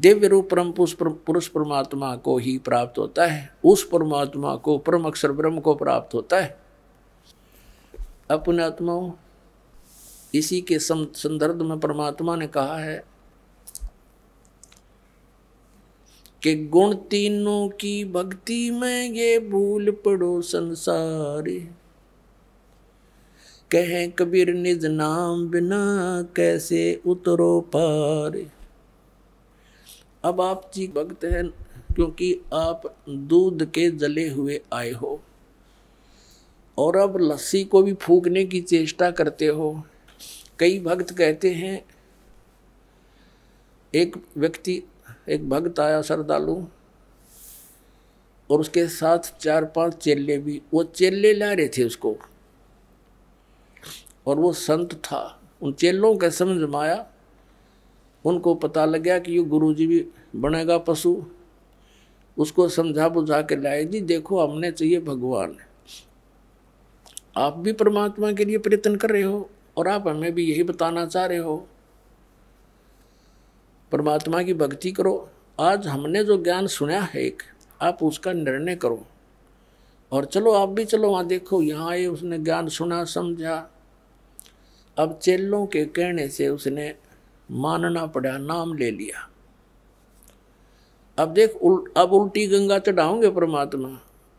दिव्य रूप परम पुरुष परमात्मा को ही प्राप्त होता है उस परमात्मा को परम अक्षर ब्रह्म को प्राप्त होता है अपने आत्माओं इसी के संदर्भ में परमात्मा ने कहा है कि गुण तीनों की भक्ति में ये भूल पड़ो संसारी कहें कबीर निज नाम बिना कैसे उतरो पार अब आप जी भक्त हैं क्योंकि आप दूध के जले हुए आए हो और अब लस्सी को भी फूकने की चेष्टा करते हो कई भक्त कहते हैं एक व्यक्ति एक भक्त आया श्रद्धालु और उसके साथ चार पांच चेले भी वो चेले ला रहे थे उसको और वो संत था उन चेलों के समझ में आया उनको पता लग गया कि ये गुरु जी भी बनेगा पशु उसको समझा बुझा के लाए जी देखो हमने चाहिए तो भगवान आप भी परमात्मा के लिए प्रयत्न कर रहे हो और आप हमें भी यही बताना चाह रहे हो परमात्मा की भक्ति करो आज हमने जो ज्ञान सुना है एक आप उसका निर्णय करो और चलो आप भी चलो वहाँ देखो यहाँ आए उसने ज्ञान सुना समझा अब चेलों के कहने से उसने मानना पड़ा नाम ले लिया अब देख उल, अब उल्टी गंगा चढ़ाओगे परमात्मा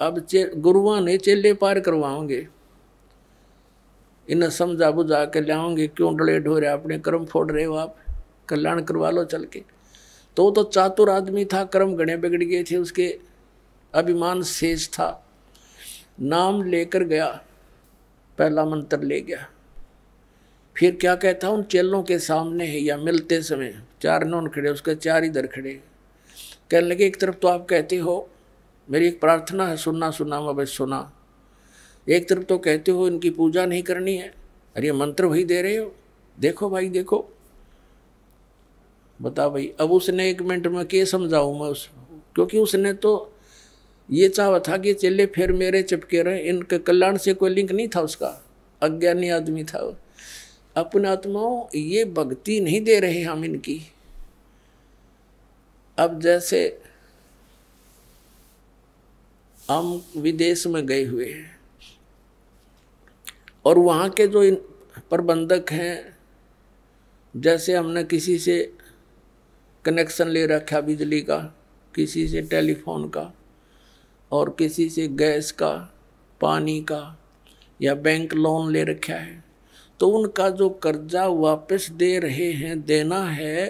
अब चे गुरुआ ने चेले पार करवाओगे इन्हें समझा बुझा के लाओगे क्यों डले रहे अपने कर्म फोड़ रहे हो आप कल्याण करवा लो चल के तो तो चातुर आदमी था कर्म गणे बिगड़ गए थे उसके अभिमान शेष था नाम लेकर गया पहला मंत्र ले गया फिर क्या कहता उन चेलों के सामने है या मिलते समय चार नॉन खड़े उसके चार इधर खड़े कहने लगे एक तरफ तो आप कहते हो मेरी एक प्रार्थना है सुनना सुना मैं बस सुना एक तरफ तो कहते हो इनकी पूजा नहीं करनी है अरे मंत्र वही दे रहे हो देखो भाई देखो बता भाई अब उसने एक मिनट में के समझाऊँ मैं उस क्योंकि उसने तो ये चाह था कि चले फिर मेरे चिपके रहे इनके कल्याण से कोई लिंक नहीं था उसका अज्ञानी आदमी था वो अपनात्माओं ये भक्ति नहीं दे रहे हम इनकी अब जैसे हम विदेश में गए हुए हैं और वहाँ के जो इन प्रबंधक हैं जैसे हमने किसी से कनेक्शन ले रखा बिजली का किसी से टेलीफोन का और किसी से गैस का पानी का या बैंक लोन ले रखा है तो उनका जो कर्जा वापस दे रहे हैं देना है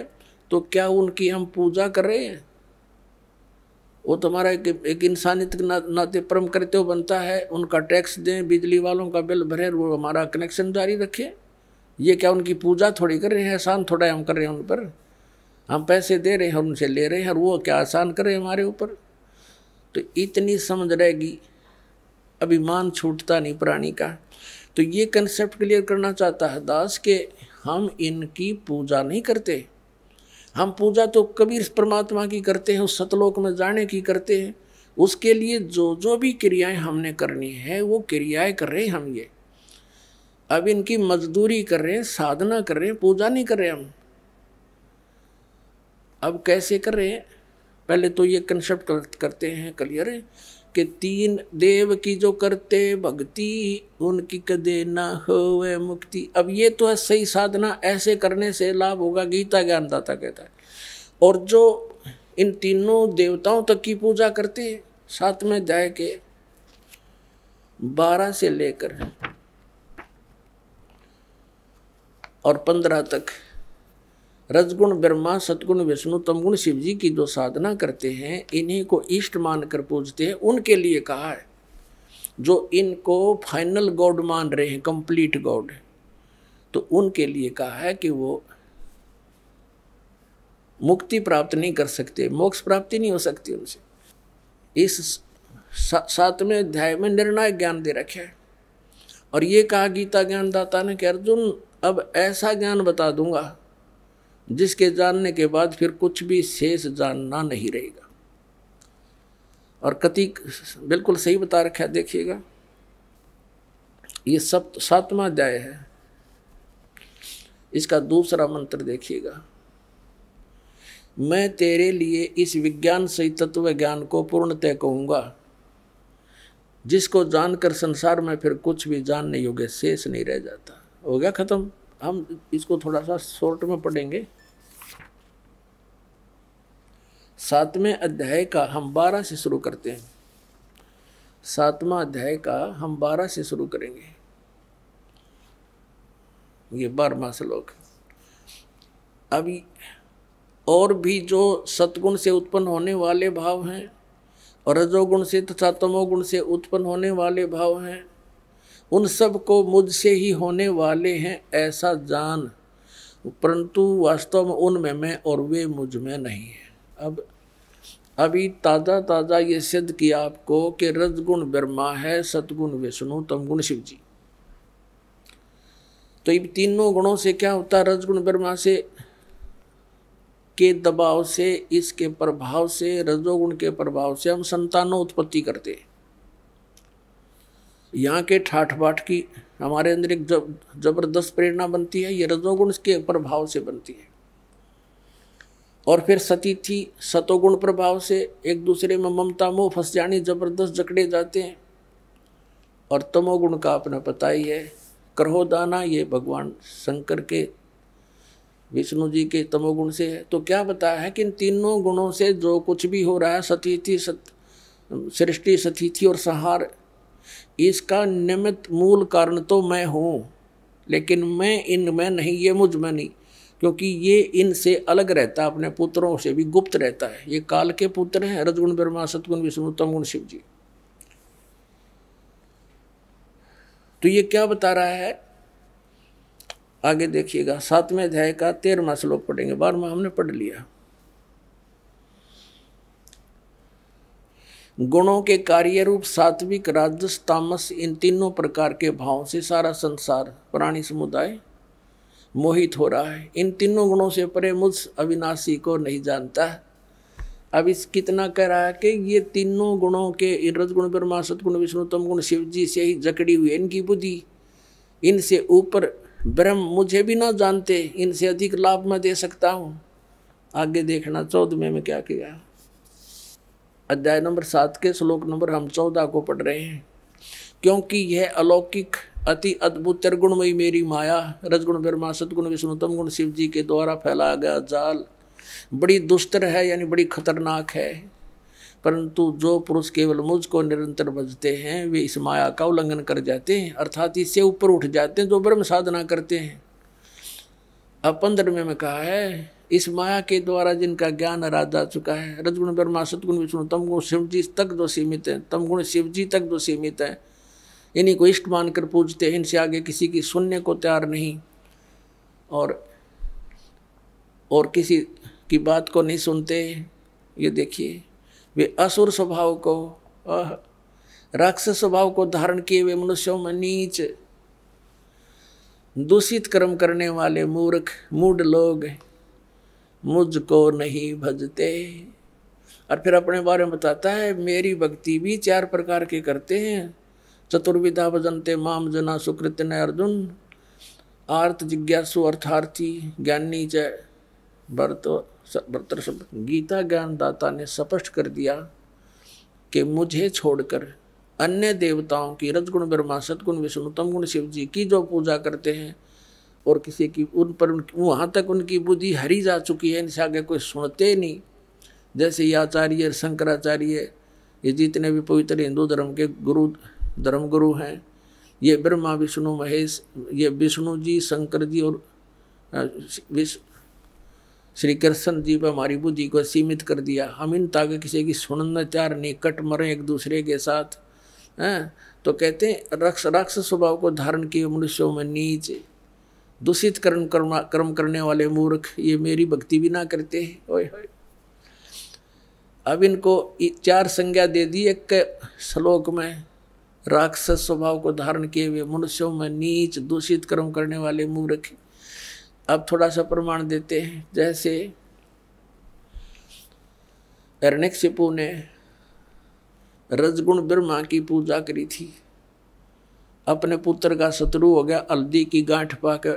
तो क्या उनकी हम पूजा कर रहे हैं वो तुम्हारा एक, एक इंसानियत ना, नाते परम करते हो बनता है उनका टैक्स दें बिजली वालों का बिल भरे वो हमारा कनेक्शन जारी रखें ये क्या उनकी पूजा थोड़ी कर रहे हैं आसान थोड़ा हम कर रहे हैं उन पर हम पैसे दे रहे हैं और उनसे ले रहे हैं और वो क्या आसान कर रहे हैं हमारे ऊपर तो इतनी समझ रहेगी अभिमान छूटता नहीं प्राणी का तो ये कंसेप्ट क्लियर करना चाहता है दास के हम इनकी पूजा नहीं करते हम पूजा तो कबीर परमात्मा की करते हैं उस सतलोक में जाने की करते हैं उसके लिए जो जो भी क्रियाएं हमने करनी है वो क्रियाएं कर रहे हैं हम ये अब इनकी मजदूरी कर रहे हैं साधना कर रहे हैं पूजा नहीं कर रहे हम अब कैसे कर रहे हैं पहले तो ये कंसेप्ट करते हैं क्लियर है के तीन देव की जो करते भक्ति उनकी कदे ना हो मुक्ति अब ये तो है सही साधना ऐसे करने से लाभ होगा गीता ज्ञानदाता कहता है और जो इन तीनों देवताओं तक की पूजा करते हैं में जाए के बारह से लेकर और पंद्रह तक रजगुण ब्रह्मा सतगुण विष्णु तमगुण शिव जी की जो साधना करते हैं इन्हीं को इष्ट मानकर पूजते हैं उनके लिए कहा है जो इनको फाइनल गॉड मान रहे हैं कंप्लीट गॉड तो उनके लिए कहा है कि वो मुक्ति प्राप्त नहीं कर सकते मोक्ष प्राप्ति नहीं हो सकती उनसे इस सा, सातवें अध्याय में निर्णायक ज्ञान दे रखे है और ये कहा गीता ज्ञानदाता ने कि अर्जुन अब ऐसा ज्ञान बता दूंगा जिसके जानने के बाद फिर कुछ भी शेष जानना नहीं रहेगा और कति बिल्कुल सही बता रखा है देखिएगा ये सप्त सातवा अध्याय है इसका दूसरा मंत्र देखिएगा मैं तेरे लिए इस विज्ञान से तत्व ज्ञान को पूर्णतः कहूंगा जिसको जानकर संसार में फिर कुछ भी जानने योग्य शेष नहीं रह जाता हो गया खत्म हम इसको थोड़ा सा शॉर्ट में पढ़ेंगे सातवें अध्याय का हम बारह से शुरू करते हैं सातवा अध्याय का हम बारह से शुरू करेंगे ये बारहवा श्लोक अभी और भी जो सतगुण से उत्पन्न होने वाले भाव हैं और रजोगुण से तथा तमोगुण से उत्पन्न होने वाले भाव हैं उन सब को मुझसे ही होने वाले हैं ऐसा जान परंतु वास्तव में उनमें मैं और वे मुझ में नहीं है अब अभी ताज़ा ताज़ा ये सिद्ध किया आपको कि रजगुण ब्रह्मा है सतगुण विष्णु तमगुण शिव जी तो इन तीनों गुणों से क्या होता है रजगुण ब्रह्मा से के दबाव से इसके प्रभाव से रजोगुण के प्रभाव से हम संतानों उत्पत्ति करते हैं यहाँ के ठाठ बाट की हमारे अंदर एक जब जबरदस्त प्रेरणा बनती है ये रजोगुण के प्रभाव से बनती है और फिर सती थी सतोगुण प्रभाव से एक दूसरे में ममता मोह फंस जाने जबरदस्त जकड़े जाते हैं और तमोगुण का अपना पता ही है करहोदाना ये भगवान शंकर के विष्णु जी के तमोगुण से है तो क्या बताया है कि इन तीनों गुणों से जो कुछ भी हो रहा है सती थी सत सृष्टि सती थी और सहार इसका निमित्त मूल कारण तो मैं हूँ लेकिन मैं इनमें नहीं ये मुझ में नहीं क्योंकि ये इनसे अलग रहता अपने पुत्रों से भी गुप्त रहता है ये काल के पुत्र हैं रजगुण ब्रह्मा सतगुण विष्णु तमगुण शिव जी तो ये क्या बता रहा है आगे देखिएगा सातवें अध्याय का तेरहवा श्लोक पढ़ेंगे बारहवा हमने पढ़ लिया गुणों के कार्य रूप सात्विक राजस तामस इन तीनों प्रकार के भावों से सारा संसार प्राणी समुदाय मोहित हो रहा है इन तीनों गुणों से परे मुझ अविनाशी को नहीं जानता अब इस कितना कह रहा है कि ये तीनों गुणों के गुण ब्रह्मा सतगुण विष्णु तम गुण शिव जी से ही जकड़ी हुई इनकी बुद्धि इनसे ऊपर ब्रह्म मुझे भी ना जानते इनसे अधिक लाभ मैं दे सकता हूँ आगे देखना चौदह में क्या किया अध्याय नंबर सात के श्लोक नंबर हम चौदह को पढ़ रहे हैं क्योंकि यह अलौकिक अति अद्भुत त्रिगुणमयी मेरी माया रजगुण ब्रह्मा सदगुण विष्णु तम गुण शिव जी के द्वारा फैलाया गया जाल बड़ी दुष्टर है यानी बड़ी खतरनाक है परंतु जो पुरुष केवल मुझको निरंतर बजते हैं वे इस माया का उल्लंघन कर जाते हैं अर्थात इससे ऊपर उठ जाते हैं जो ब्रह्म साधना करते हैं अब पंद्रहवें में कहा है इस माया के द्वारा जिनका ज्ञान आराधा चुका है रजगुण ब्रह्मा सतगुण विष्णु तमगुण शिवजी तक दो सीमित है तमगुण शिवजी तक दो सीमित है इन्हीं को इष्ट मानकर पूजते हैं इनसे आगे किसी की सुनने को तैयार नहीं और और किसी की बात को नहीं सुनते ये देखिए वे असुर स्वभाव को राक्षस स्वभाव को धारण किए हुए मनुष्यों में नीच दूषित कर्म करने वाले मूर्ख मूड लोग मुझको नहीं भजते और फिर अपने बारे में बताता है मेरी भक्ति भी चार प्रकार के करते हैं चतुर्विधा भजनते माम जना सुकृत न अर्जुन आर्त जिज्ञासु अर्थार्थी ज्ञानी च भरत भरतर गीता ज्ञानदाता ने स्पष्ट कर दिया कि मुझे छोड़कर अन्य देवताओं की रजगुण ब्रह्मा सदगुण विष्णु तमगुण शिव जी की जो पूजा करते हैं और किसी की उन पर उनकी वहाँ तक उनकी बुद्धि हरी जा चुकी है इनसे आगे कोई सुनते नहीं जैसे ये आचार्य शंकराचार्य ये जितने भी पवित्र हिंदू धर्म के गुरु धर्म गुरु हैं ये ब्रह्मा विष्णु महेश ये विष्णु जी शंकर जी और श्री कृष्ण जी पर हमारी बुद्धि को सीमित कर दिया हम इन ताकि किसी की सुनना चार नहीं कट मरें एक दूसरे के साथ हैं तो कहते हैं रक्ष राक्षस स्वभाव को धारण किए मनुष्यों में नीचे दूषित कर्म कर्म करने वाले मूर्ख ये मेरी भक्ति भी ना करते हैं ओए होए अब इनको चार संज्ञा दे दी एक श्लोक में राक्षस स्वभाव को धारण किए हुए मनुष्यों में नीच दूषित कर्म करने वाले मूर्ख अब थोड़ा सा प्रमाण देते हैं जैसे अरणिक सिपू ने रजगुण ब्रह्मा की पूजा करी थी अपने पुत्र का शत्रु हो गया हल्दी की गांठ पाकर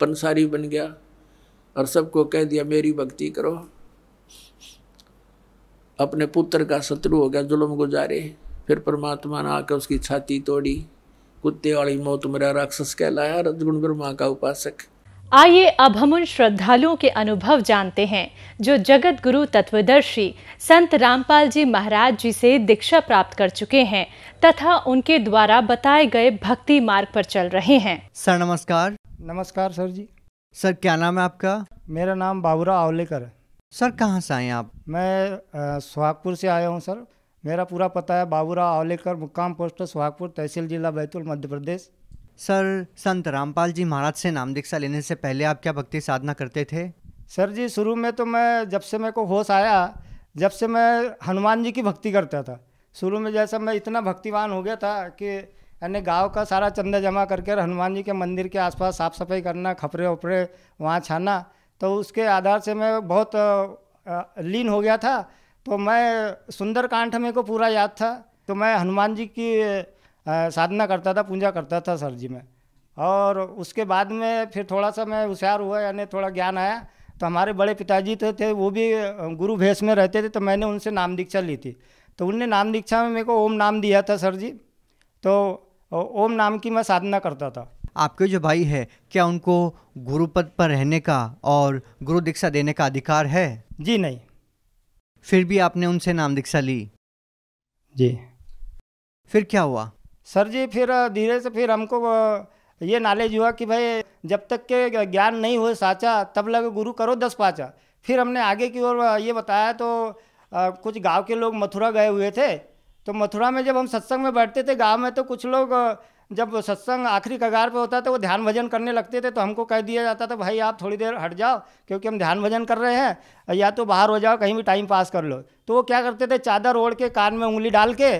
पंसारी बन गया और सबको कह दिया मेरी भक्ति करो अपने पुत्र का शत्रु हो गया जुल्म गुजारे फिर परमात्मा ने आकर उसकी छाती तोड़ी कुत्ते वाली मौत मेरा राक्षस कहलाया रजगुण ब्रह्मा का उपासक आइए अब हम उन श्रद्धालुओं के अनुभव जानते हैं जो जगत गुरु तत्वदर्शी संत रामपाल जी महाराज जी से दीक्षा प्राप्त कर चुके हैं तथा उनके द्वारा बताए गए भक्ति मार्ग पर चल रहे हैं सर नमस्कार नमस्कार सर जी सर क्या नाम है आपका मेरा नाम बाबूरा आवलेकर है सर कहाँ से आए आप मैं सुहागपुर से आया हूँ सर मेरा पूरा पता है बाबूरा आवलेकर मुकाम पोस्ट सुहागपुर तहसील जिला बैतूल मध्य प्रदेश सर संत रामपाल जी महाराज से नाम दीक्षा लेने से पहले आप क्या भक्ति साधना करते थे सर जी शुरू में तो मैं जब से मेरे को होश आया जब से मैं हनुमान जी की भक्ति करता था शुरू में जैसा मैं इतना भक्तिवान हो गया था कि यानी गांव का सारा चंदा जमा करके हनुमान जी के मंदिर के आसपास साफ सफाई करना खपरे उपरे वहाँ छाना तो उसके आधार से मैं बहुत लीन हो गया था तो मैं सुंदरकांड मेरे को पूरा याद था तो मैं हनुमान जी की साधना करता था पूजा करता था सर जी मैं और उसके बाद में फिर थोड़ा सा मैं होशियार हुआ यानी थोड़ा ज्ञान आया तो हमारे बड़े पिताजी तो थे वो भी गुरु भेष में रहते थे तो मैंने उनसे नाम दीक्षा ली थी तो उनने नाम दीक्षा में मेरे को ओम नाम दिया था सर जी तो ओम नाम की मैं साधना करता था आपके जो भाई है क्या उनको गुरुपद पर रहने का और गुरु दीक्षा देने का अधिकार है जी नहीं फिर भी आपने उनसे नाम दीक्षा ली जी फिर क्या हुआ सर जी फिर धीरे से फिर हमको ये नॉलेज हुआ कि भाई जब तक के ज्ञान नहीं हुए साचा तब लगे गुरु करो दस पाचा फिर हमने आगे की ओर ये बताया तो कुछ गांव के लोग मथुरा गए हुए थे तो मथुरा में जब हम सत्संग में बैठते थे गांव में तो कुछ लोग जब सत्संग आखिरी कगार पे होता था वो ध्यान भजन करने लगते थे तो हमको कह दिया जाता था भाई आप थोड़ी देर हट जाओ क्योंकि हम ध्यान भजन कर रहे हैं या तो बाहर हो जाओ कहीं भी टाइम पास कर लो तो वो क्या करते थे चादर ओढ़ के कान में उंगली डाल के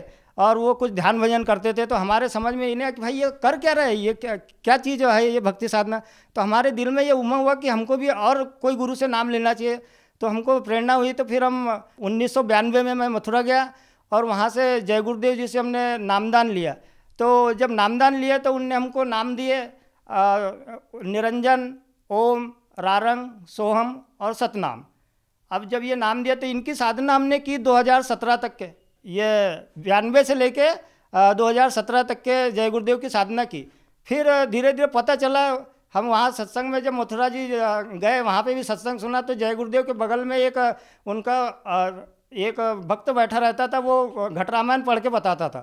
और वो कुछ ध्यान भजन करते थे तो हमारे समझ में इन्हें कि भाई ये कर क्या रहे ये क्या क्या चीज़ है ये भक्ति साधना तो हमारे दिल में ये उमंग हुआ कि हमको भी और कोई गुरु से नाम लेना चाहिए तो हमको प्रेरणा हुई तो फिर हम उन्नीस में मैं मथुरा गया और वहाँ से जय गुरुदेव जी से हमने नामदान लिया तो जब नामदान लिया तो उनने हमको नाम दिए निरंजन ओम रारंग सोहम और सतनाम अब जब ये नाम दिया तो इनकी साधना हमने की 2017 तक के ये बयानवे से लेके 2017 तक के जय गुरुदेव की साधना की फिर धीरे धीरे पता चला हम वहाँ सत्संग में जब मथुरा जी गए वहाँ पे भी सत्संग सुना तो जय गुरुदेव के बगल में एक उनका एक भक्त बैठा रहता था वो घटरामायण पढ़ के बताता था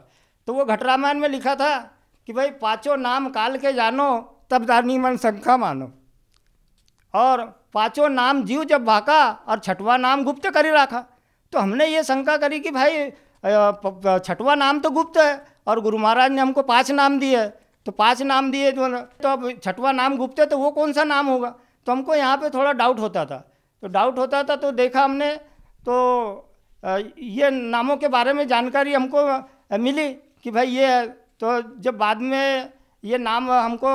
तो वो घटरामायण में लिखा था कि भाई पाँचों नाम काल के जानो तब दानी मन शंखा मानो और पाँचों नाम जीव जब भाका और छठवा नाम गुप्त करी रखा तो हमने ये शंका करी कि भाई छठवा नाम तो गुप्त है और गुरु महाराज ने हमको पाँच नाम दिए तो पाँच नाम दिए जो तो अब छठवा नाम गुप्त है तो वो कौन सा नाम होगा तो हमको यहाँ पे थोड़ा डाउट होता था तो डाउट होता था तो देखा हमने तो ये नामों के बारे में जानकारी हमको मिली कि भाई ये है तो जब बाद में ये नाम हमको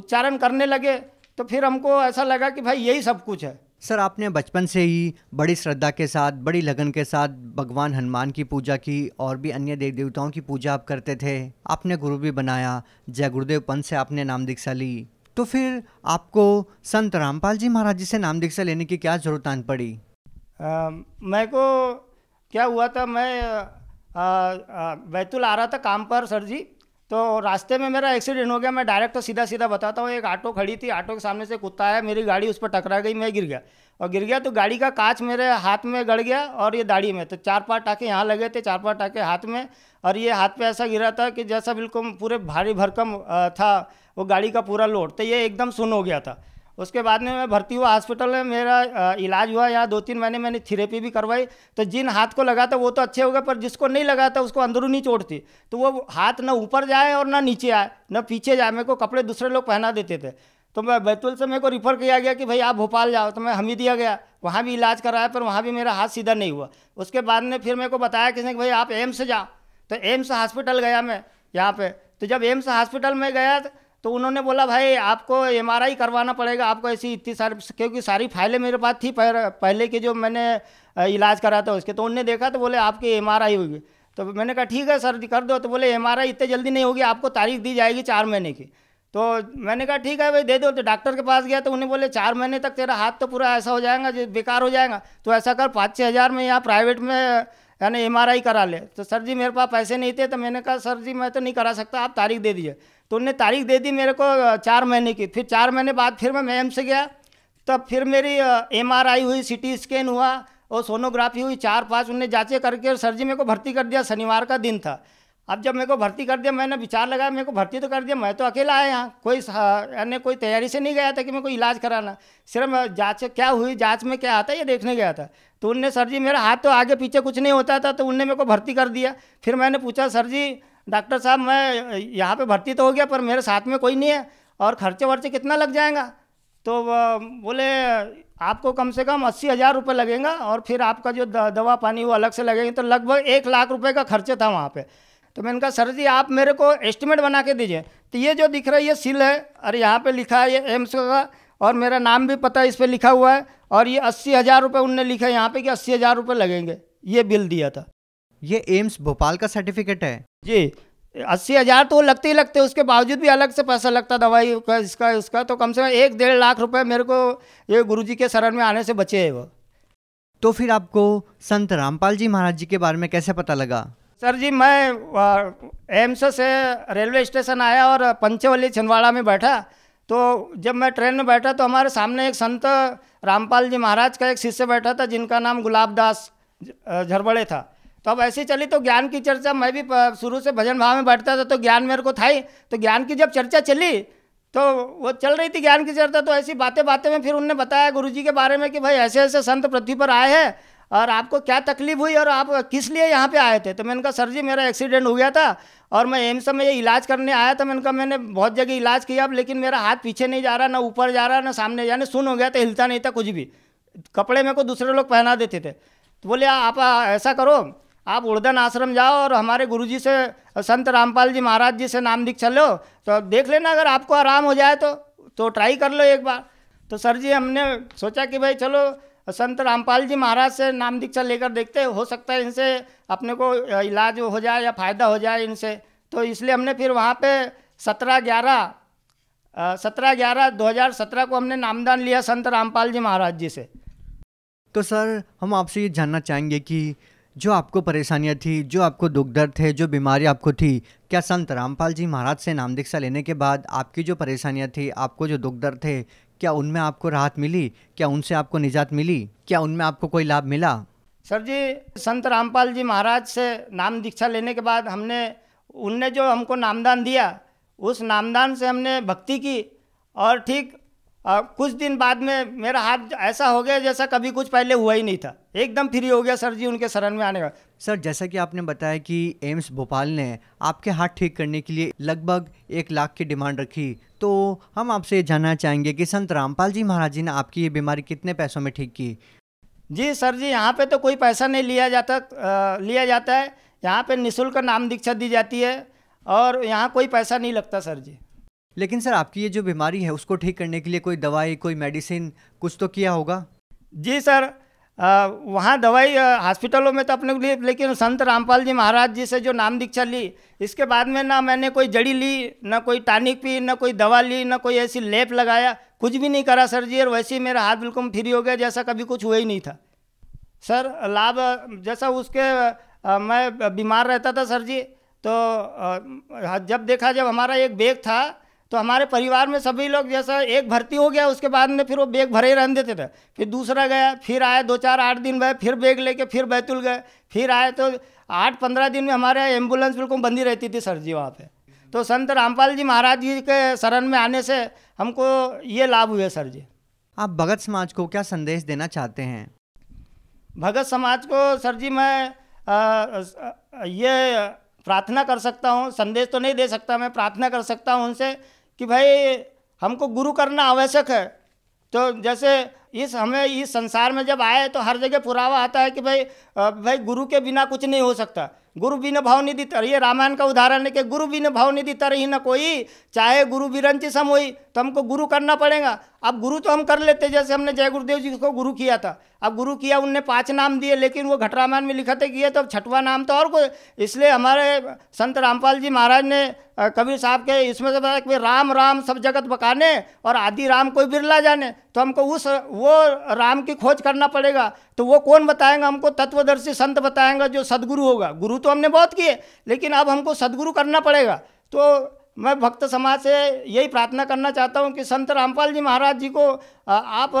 उच्चारण करने लगे तो फिर हमको ऐसा लगा कि भाई यही सब कुछ है सर आपने बचपन से ही बड़ी श्रद्धा के साथ बड़ी लगन के साथ भगवान हनुमान की पूजा की और भी अन्य देवी देवताओं की पूजा आप करते थे आपने गुरु भी बनाया जय गुरुदेव पंथ से आपने नाम दीक्षा ली तो फिर आपको संत रामपाल जी महाराज जी से नाम दीक्षा लेने की क्या जरूरत आन पड़ी आ, मैं को क्या हुआ था मैं बैतूल आ रहा था काम पर सर जी तो रास्ते में मेरा एक्सीडेंट हो गया मैं डायरेक्ट तो सीधा सीधा बताता हूँ एक ऑटो खड़ी थी ऑटो के सामने से कुत्ता आया मेरी गाड़ी उस पर टकरा गई मैं गिर गया और गिर गया तो गाड़ी का कांच मेरे हाथ में गड़ गया और ये दाढ़ी में तो चार पाँच टाके यहाँ लगे थे चार पाँच टाके हाथ में और ये हाथ पे ऐसा गिरा था कि जैसा बिल्कुल पूरे भारी भरकम था वो गाड़ी का पूरा लोड तो ये एकदम सुन हो गया था उसके बाद में मैं भर्ती हुआ हॉस्पिटल में मेरा इलाज हुआ यहाँ दो तीन महीने मैंने थेरेपी भी करवाई तो जिन हाथ को लगा था वो तो अच्छे हो गए पर जिसको नहीं लगा था उसको अंदरूनी चोट थी तो वो हाथ ना ऊपर जाए और ना नीचे आए ना पीछे जाए मेरे को कपड़े दूसरे लोग पहना देते थे तो मैं बैतूल से मेरे को रिफ़र किया गया कि भाई आप भोपाल जाओ तो मैं हमीदिया गया वहाँ भी इलाज कराया पर वहाँ भी मेरा हाथ सीधा नहीं हुआ उसके बाद में फिर मेरे को बताया किसी ने कि भाई आप एम्स जाओ तो एम्स हॉस्पिटल गया मैं यहाँ पर तो जब एम्स हॉस्पिटल में गया तो उन्होंने बोला भाई आपको एम करवाना पड़ेगा आपको ऐसी इतनी सारी क्योंकि सारी फाइलें मेरे पास थी पहले की जो मैंने इलाज करा था उसके तो उनने देखा तो बोले आपकी एम आर होगी तो मैंने कहा ठीक है सर कर दो तो बोले एम आर इतने जल्दी नहीं होगी आपको तारीख दी जाएगी चार महीने की तो मैंने कहा ठीक है भाई दे दो तो डॉक्टर के पास गया तो उन्हें बोले चार महीने तक तेरा हाथ तो पूरा ऐसा हो जाएगा जो बेकार हो जाएगा तो ऐसा कर पाँच छः हज़ार में यहाँ प्राइवेट में यानी एम करा ले तो सर जी मेरे पास पैसे नहीं थे तो मैंने कहा सर जी मैं तो नहीं करा सकता आप तारीख दे दीजिए तो उनने तारीख दे दी मेरे को चार महीने की फिर चार महीने बाद फिर मैं मैम से गया तब फिर मेरी एमआरआई हुई सिटी स्कैन हुआ और सोनोग्राफी हुई चार पाँच उनने जाँचें करके और सर जी मेरे को भर्ती कर दिया शनिवार का दिन था अब जब मेरे को भर्ती कर दिया मैंने विचार लगाया मेरे को भर्ती तो कर दिया मैं तो अकेला आया यहाँ कोई यानी कोई तैयारी से नहीं गया था कि मेरे को इलाज कराना सिर्फ जाँच क्या हुई जाँच में क्या आता ये देखने गया था तो उनने सर जी मेरा हाथ तो आगे पीछे कुछ नहीं होता था तो उनने मेरे को भर्ती कर दिया फिर मैंने पूछा सर जी डॉक्टर साहब मैं यहाँ पे भर्ती तो हो गया पर मेरे साथ में कोई नहीं है और खर्चे वर्चे कितना लग जाएगा तो बोले आपको कम से कम अस्सी हज़ार रुपये लगेगा और फिर आपका जो दवा पानी वो अलग से लगेगा तो लगभग एक लाख रुपये का खर्चा था वहाँ पे तो मैंने कहा सर जी आप मेरे को एस्टिमेट बना के दीजिए तो ये जो दिख रहा है ये सिल है और यहाँ पर लिखा है ये एम्स का और मेरा नाम भी पता है इस पर लिखा हुआ है और ये अस्सी हज़ार रुपये उनने लिखा है यहाँ पे कि अस्सी हज़ार रुपये लगेंगे ये बिल दिया था ये एम्स भोपाल का सर्टिफिकेट है जी अस्सी हज़ार तो लगते ही लगते उसके बावजूद भी अलग से पैसा लगता दवाई का इसका उसका तो कम से कम एक डेढ़ लाख रुपए मेरे को ये गुरुजी के शरण में आने से बचे है वो तो फिर आपको संत रामपाल जी महाराज जी के बारे में कैसे पता लगा सर जी मैं एम्स से रेलवे स्टेशन आया और पंचवली छिंदवाड़ा में बैठा तो जब मैं ट्रेन में बैठा तो हमारे सामने एक संत रामपाल जी महाराज का एक शिष्य बैठा था जिनका नाम दास झरबड़े था तो अब ऐसे चली तो ज्ञान की चर्चा मैं भी शुरू से भजन भाव में बैठता था तो ज्ञान मेरे को था ही तो ज्ञान की जब चर्चा चली तो वो चल रही थी ज्ञान की चर्चा तो ऐसी बातें बातें में फिर उनने बताया गुरु जी के बारे में कि भाई ऐसे ऐसे संत पृथ्वी पर आए हैं और आपको क्या तकलीफ हुई और आप किस लिए यहाँ पे आए थे तो मैंने कहा सर जी मेरा एक्सीडेंट हो गया था और मैं एम्स में ये इलाज करने आया था मैंने कहा मैंने बहुत जगह इलाज किया अब लेकिन मेरा हाथ पीछे नहीं जा रहा ना ऊपर जा रहा ना सामने जा रहा सुन हो गया तो हिलता नहीं था कुछ भी कपड़े मेरे को दूसरे लोग पहना देते थे तो बोले आप ऐसा करो आप उड़दन आश्रम जाओ और हमारे गुरु जी से संत रामपाल जी महाराज जी से नाम दीक्षा लो तो देख लेना अगर आपको आराम हो जाए तो तो ट्राई कर लो एक बार तो सर जी हमने सोचा कि भाई चलो संत रामपाल जी महाराज से नाम दीक्षा लेकर देखते हो सकता है इनसे अपने को इलाज हो जाए या फ़ायदा हो जाए इनसे तो इसलिए हमने फिर वहाँ पे सत्रह ग्यारह सत्रह ग्यारह दो हज़ार सत्रह को हमने नामदान लिया संत रामपाल जी महाराज जी से तो सर हम आपसे ये जानना चाहेंगे कि जो आपको परेशानियाँ थी जो आपको दुख दर्द थे जो बीमारी आपको थी क्या संत रामपाल जी महाराज से नाम दीक्षा लेने के बाद आपकी जो परेशानियाँ थी आपको जो दुख दर्द थे क्या उनमें आपको राहत मिली क्या उनसे आपको निजात मिली क्या उनमें आपको कोई लाभ मिला सर जी संत रामपाल जी महाराज से नाम दीक्षा लेने के बाद हमने उनने जो हमको नामदान दिया उस नामदान से हमने भक्ति की और ठीक आ, कुछ दिन बाद में मेरा हाथ ऐसा हो गया जैसा कभी कुछ पहले हुआ ही नहीं था एकदम फ्री हो गया सर जी उनके शरण में आने का सर जैसा कि आपने बताया कि एम्स भोपाल ने आपके हाथ ठीक करने के लिए लगभग एक लाख की डिमांड रखी तो हम आपसे जानना चाहेंगे कि संत रामपाल जी महाराज जी ने आपकी ये बीमारी कितने पैसों में ठीक की जी सर जी यहाँ पे तो कोई पैसा नहीं लिया जाता आ, लिया जाता है यहाँ पे निःशुल्क नाम दीक्षा दी जाती है और यहाँ कोई पैसा नहीं लगता सर जी लेकिन सर आपकी ये जो बीमारी है उसको ठीक करने के लिए कोई दवाई कोई मेडिसिन कुछ तो किया होगा जी सर वहाँ दवाई हॉस्पिटलों में तो अपने लिए लेकिन संत रामपाल जी महाराज जी से जो नाम दीक्षा ली इसके बाद में ना मैंने कोई जड़ी ली ना कोई टानिक पी ना कोई दवा ली ना कोई ऐसी लेप लगाया कुछ भी नहीं करा सर जी और वैसे ही मेरा हाथ बिल्कुल फ्री हो गया जैसा कभी कुछ हुआ ही नहीं था सर लाभ जैसा उसके आ, मैं बीमार रहता था सर जी तो आ, जब देखा जब हमारा एक बैग था तो हमारे परिवार में सभी लोग जैसा एक भर्ती हो गया उसके बाद में फिर वो बैग भरे रहने देते थे फिर दूसरा गया फिर आए दो चार आठ दिन गए फिर बैग लेके फिर बैतुल गए फिर आए तो आठ पंद्रह दिन में हमारे एम्बुलेंस बिल्कुल बंदी रहती थी सर जी वहाँ पर तो संत रामपाल जी महाराज जी के शरण में आने से हमको ये लाभ हुए सर जी आप भगत समाज को क्या संदेश देना चाहते हैं भगत समाज को सर जी मैं ये प्रार्थना कर सकता हूँ संदेश तो नहीं दे सकता मैं प्रार्थना कर सकता हूँ उनसे कि भाई हमको गुरु करना आवश्यक है तो जैसे इस हमें इस संसार में जब आए तो हर जगह पुरावा आता है कि भाई भाई गुरु के बिना कुछ नहीं हो सकता गुरु बिना भाव निधि तर ये रामायण का उदाहरण है कि गुरु बिना भाव निधि तर ही ना कोई चाहे गुरु विरंची सम हुई तो हमको गुरु करना पड़ेगा अब गुरु तो हम कर लेते जैसे हमने जय गुरुदेव जी को गुरु किया था अब गुरु किया उनने पांच नाम दिए लेकिन वो घट रामायण में लिखते किए तो छठवा नाम तो और कोई इसलिए हमारे संत रामपाल जी महाराज ने कबीर साहब के इसमें से बताया कि राम राम सब जगत बकाने और आदि राम कोई बिरला जाने तो हमको उस वो राम की खोज करना पड़ेगा तो वो कौन बताएंगा हमको तत्वदर्शी संत बताएंगा जो सदगुरु होगा गुरु तो हमने बहुत किए लेकिन अब हमको सदगुरु करना पड़ेगा तो मैं भक्त समाज से यही प्रार्थना करना चाहता हूँ कि संत रामपाल जी महाराज जी को आप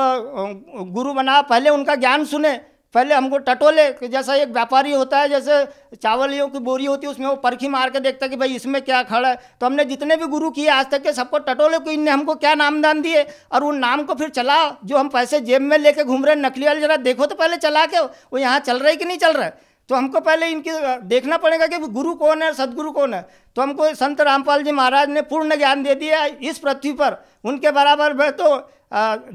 गुरु बना पहले उनका ज्ञान सुने पहले हमको टटोले कि जैसा एक व्यापारी होता है जैसे चावलियों की बोरी होती है उसमें वो परखी मार के देखता है कि भाई इसमें क्या खड़ा है तो हमने जितने भी गुरु किए आज तक के सबको टटोले को इनने हमको क्या नाम दान दिए और उन नाम को फिर चला जो हम पैसे जेब में लेके घूम रहे नकली वाले जरा देखो तो पहले चला के वो यहाँ चल रहे कि नहीं चल रहा है तो हमको पहले इनकी देखना पड़ेगा कि गुरु कौन है सदगुरु कौन है तो हमको संत रामपाल जी महाराज ने पूर्ण ज्ञान दे दिया इस पृथ्वी पर उनके बराबर मैं तो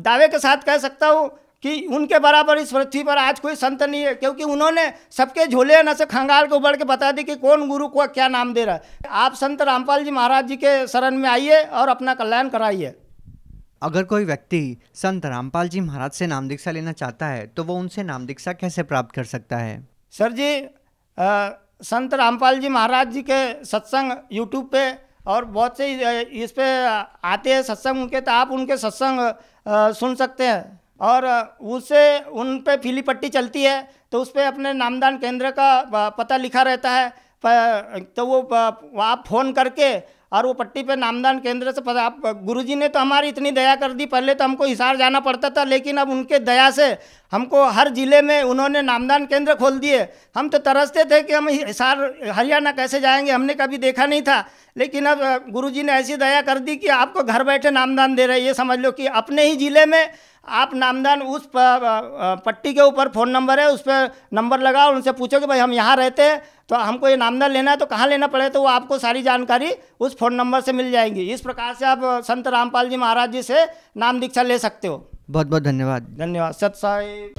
दावे के साथ कह सकता हूँ कि उनके बराबर इस पृथ्वी पर आज कोई संत नहीं है क्योंकि उन्होंने सबके झोले न से खंगाल को उबड़ के बता दी कि कौन गुरु को क्या नाम दे रहा है आप संत रामपाल जी महाराज जी के शरण में आइए और अपना कल्याण कराइए अगर कोई व्यक्ति संत रामपाल जी महाराज से नाम दीक्षा लेना चाहता है तो वो उनसे नाम दीक्षा कैसे प्राप्त कर सकता है सर जी आ, संत रामपाल जी महाराज जी के सत्संग यूट्यूब पे और बहुत से इस पे आते हैं सत्संग उनके तो आप उनके सत्संग सुन सकते हैं और उससे उन पे फीली पट्टी चलती है तो उस पर अपने नामदान केंद्र का पता लिखा रहता है तो वो आप फ़ोन करके और वो पट्टी पे नामदान केंद्र से पता आप गुरुजी ने तो हमारी इतनी दया कर दी पहले तो हमको हिसार जाना पड़ता था लेकिन अब उनके दया से हमको हर ज़िले में उन्होंने नामदान केंद्र खोल दिए हम तो तरसते थे कि हम हिसार हरियाणा कैसे जाएंगे हमने कभी देखा नहीं था लेकिन अब गुरुजी ने ऐसी दया कर दी कि आपको घर बैठे नामदान दे रहे ये समझ लो कि अपने ही ज़िले में आप नामदान उस पट्टी के ऊपर फ़ोन नंबर है उस पर नंबर लगाओ उनसे पूछो कि भाई हम यहाँ रहते हैं तो हमको ये नामदार लेना है तो कहाँ लेना पड़ेगा तो वो आपको सारी जानकारी उस फ़ोन नंबर से मिल जाएंगी इस प्रकार से आप संत रामपाल जी महाराज जी से नाम दीक्षा ले सकते हो बहुत बहुत धन्यवाद धन्यवाद सत साहिब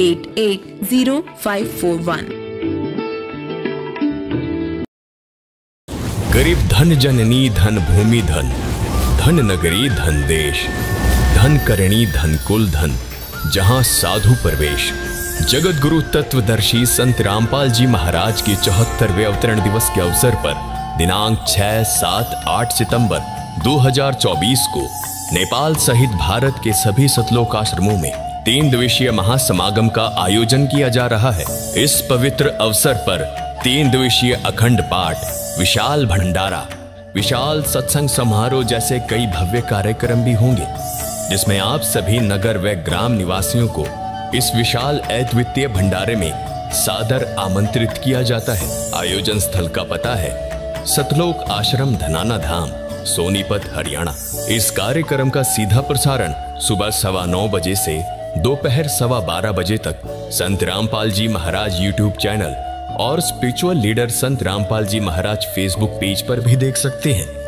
eight eight zero five four one गरीब धन जननी धन भूमि धन धन नगरी धन देश धन करणी धन कुल धन जहाँ साधु प्रवेश जगत गुरु तत्वदर्शी संत रामपाल जी महाराज के चौहत्तरवे अवतरण दिवस के अवसर पर दिनांक 6, 7, 8 सितंबर 2024 को नेपाल सहित भारत के सभी सतलोक आश्रमों में तीन दिवसीय महासमागम का आयोजन किया जा रहा है इस पवित्र अवसर पर तीन दिवसीय अखंड पाठ विशाल भंडारा विशाल सत्संग समारोह जैसे कई भव्य कार्यक्रम भी होंगे जिसमें आप सभी नगर व ग्राम निवासियों को इस विशाल अद्वितीय भंडारे में सादर आमंत्रित किया जाता है आयोजन स्थल का पता है सतलोक आश्रम धनाना धाम सोनीपत हरियाणा इस कार्यक्रम का सीधा प्रसारण सुबह सवा नौ बजे से दोपहर सवा बारह बजे तक संत रामपाल जी महाराज यूट्यूब चैनल और spiritual leader Sant Rampal ji Maharaj Facebook page पर भी देख सकते हैं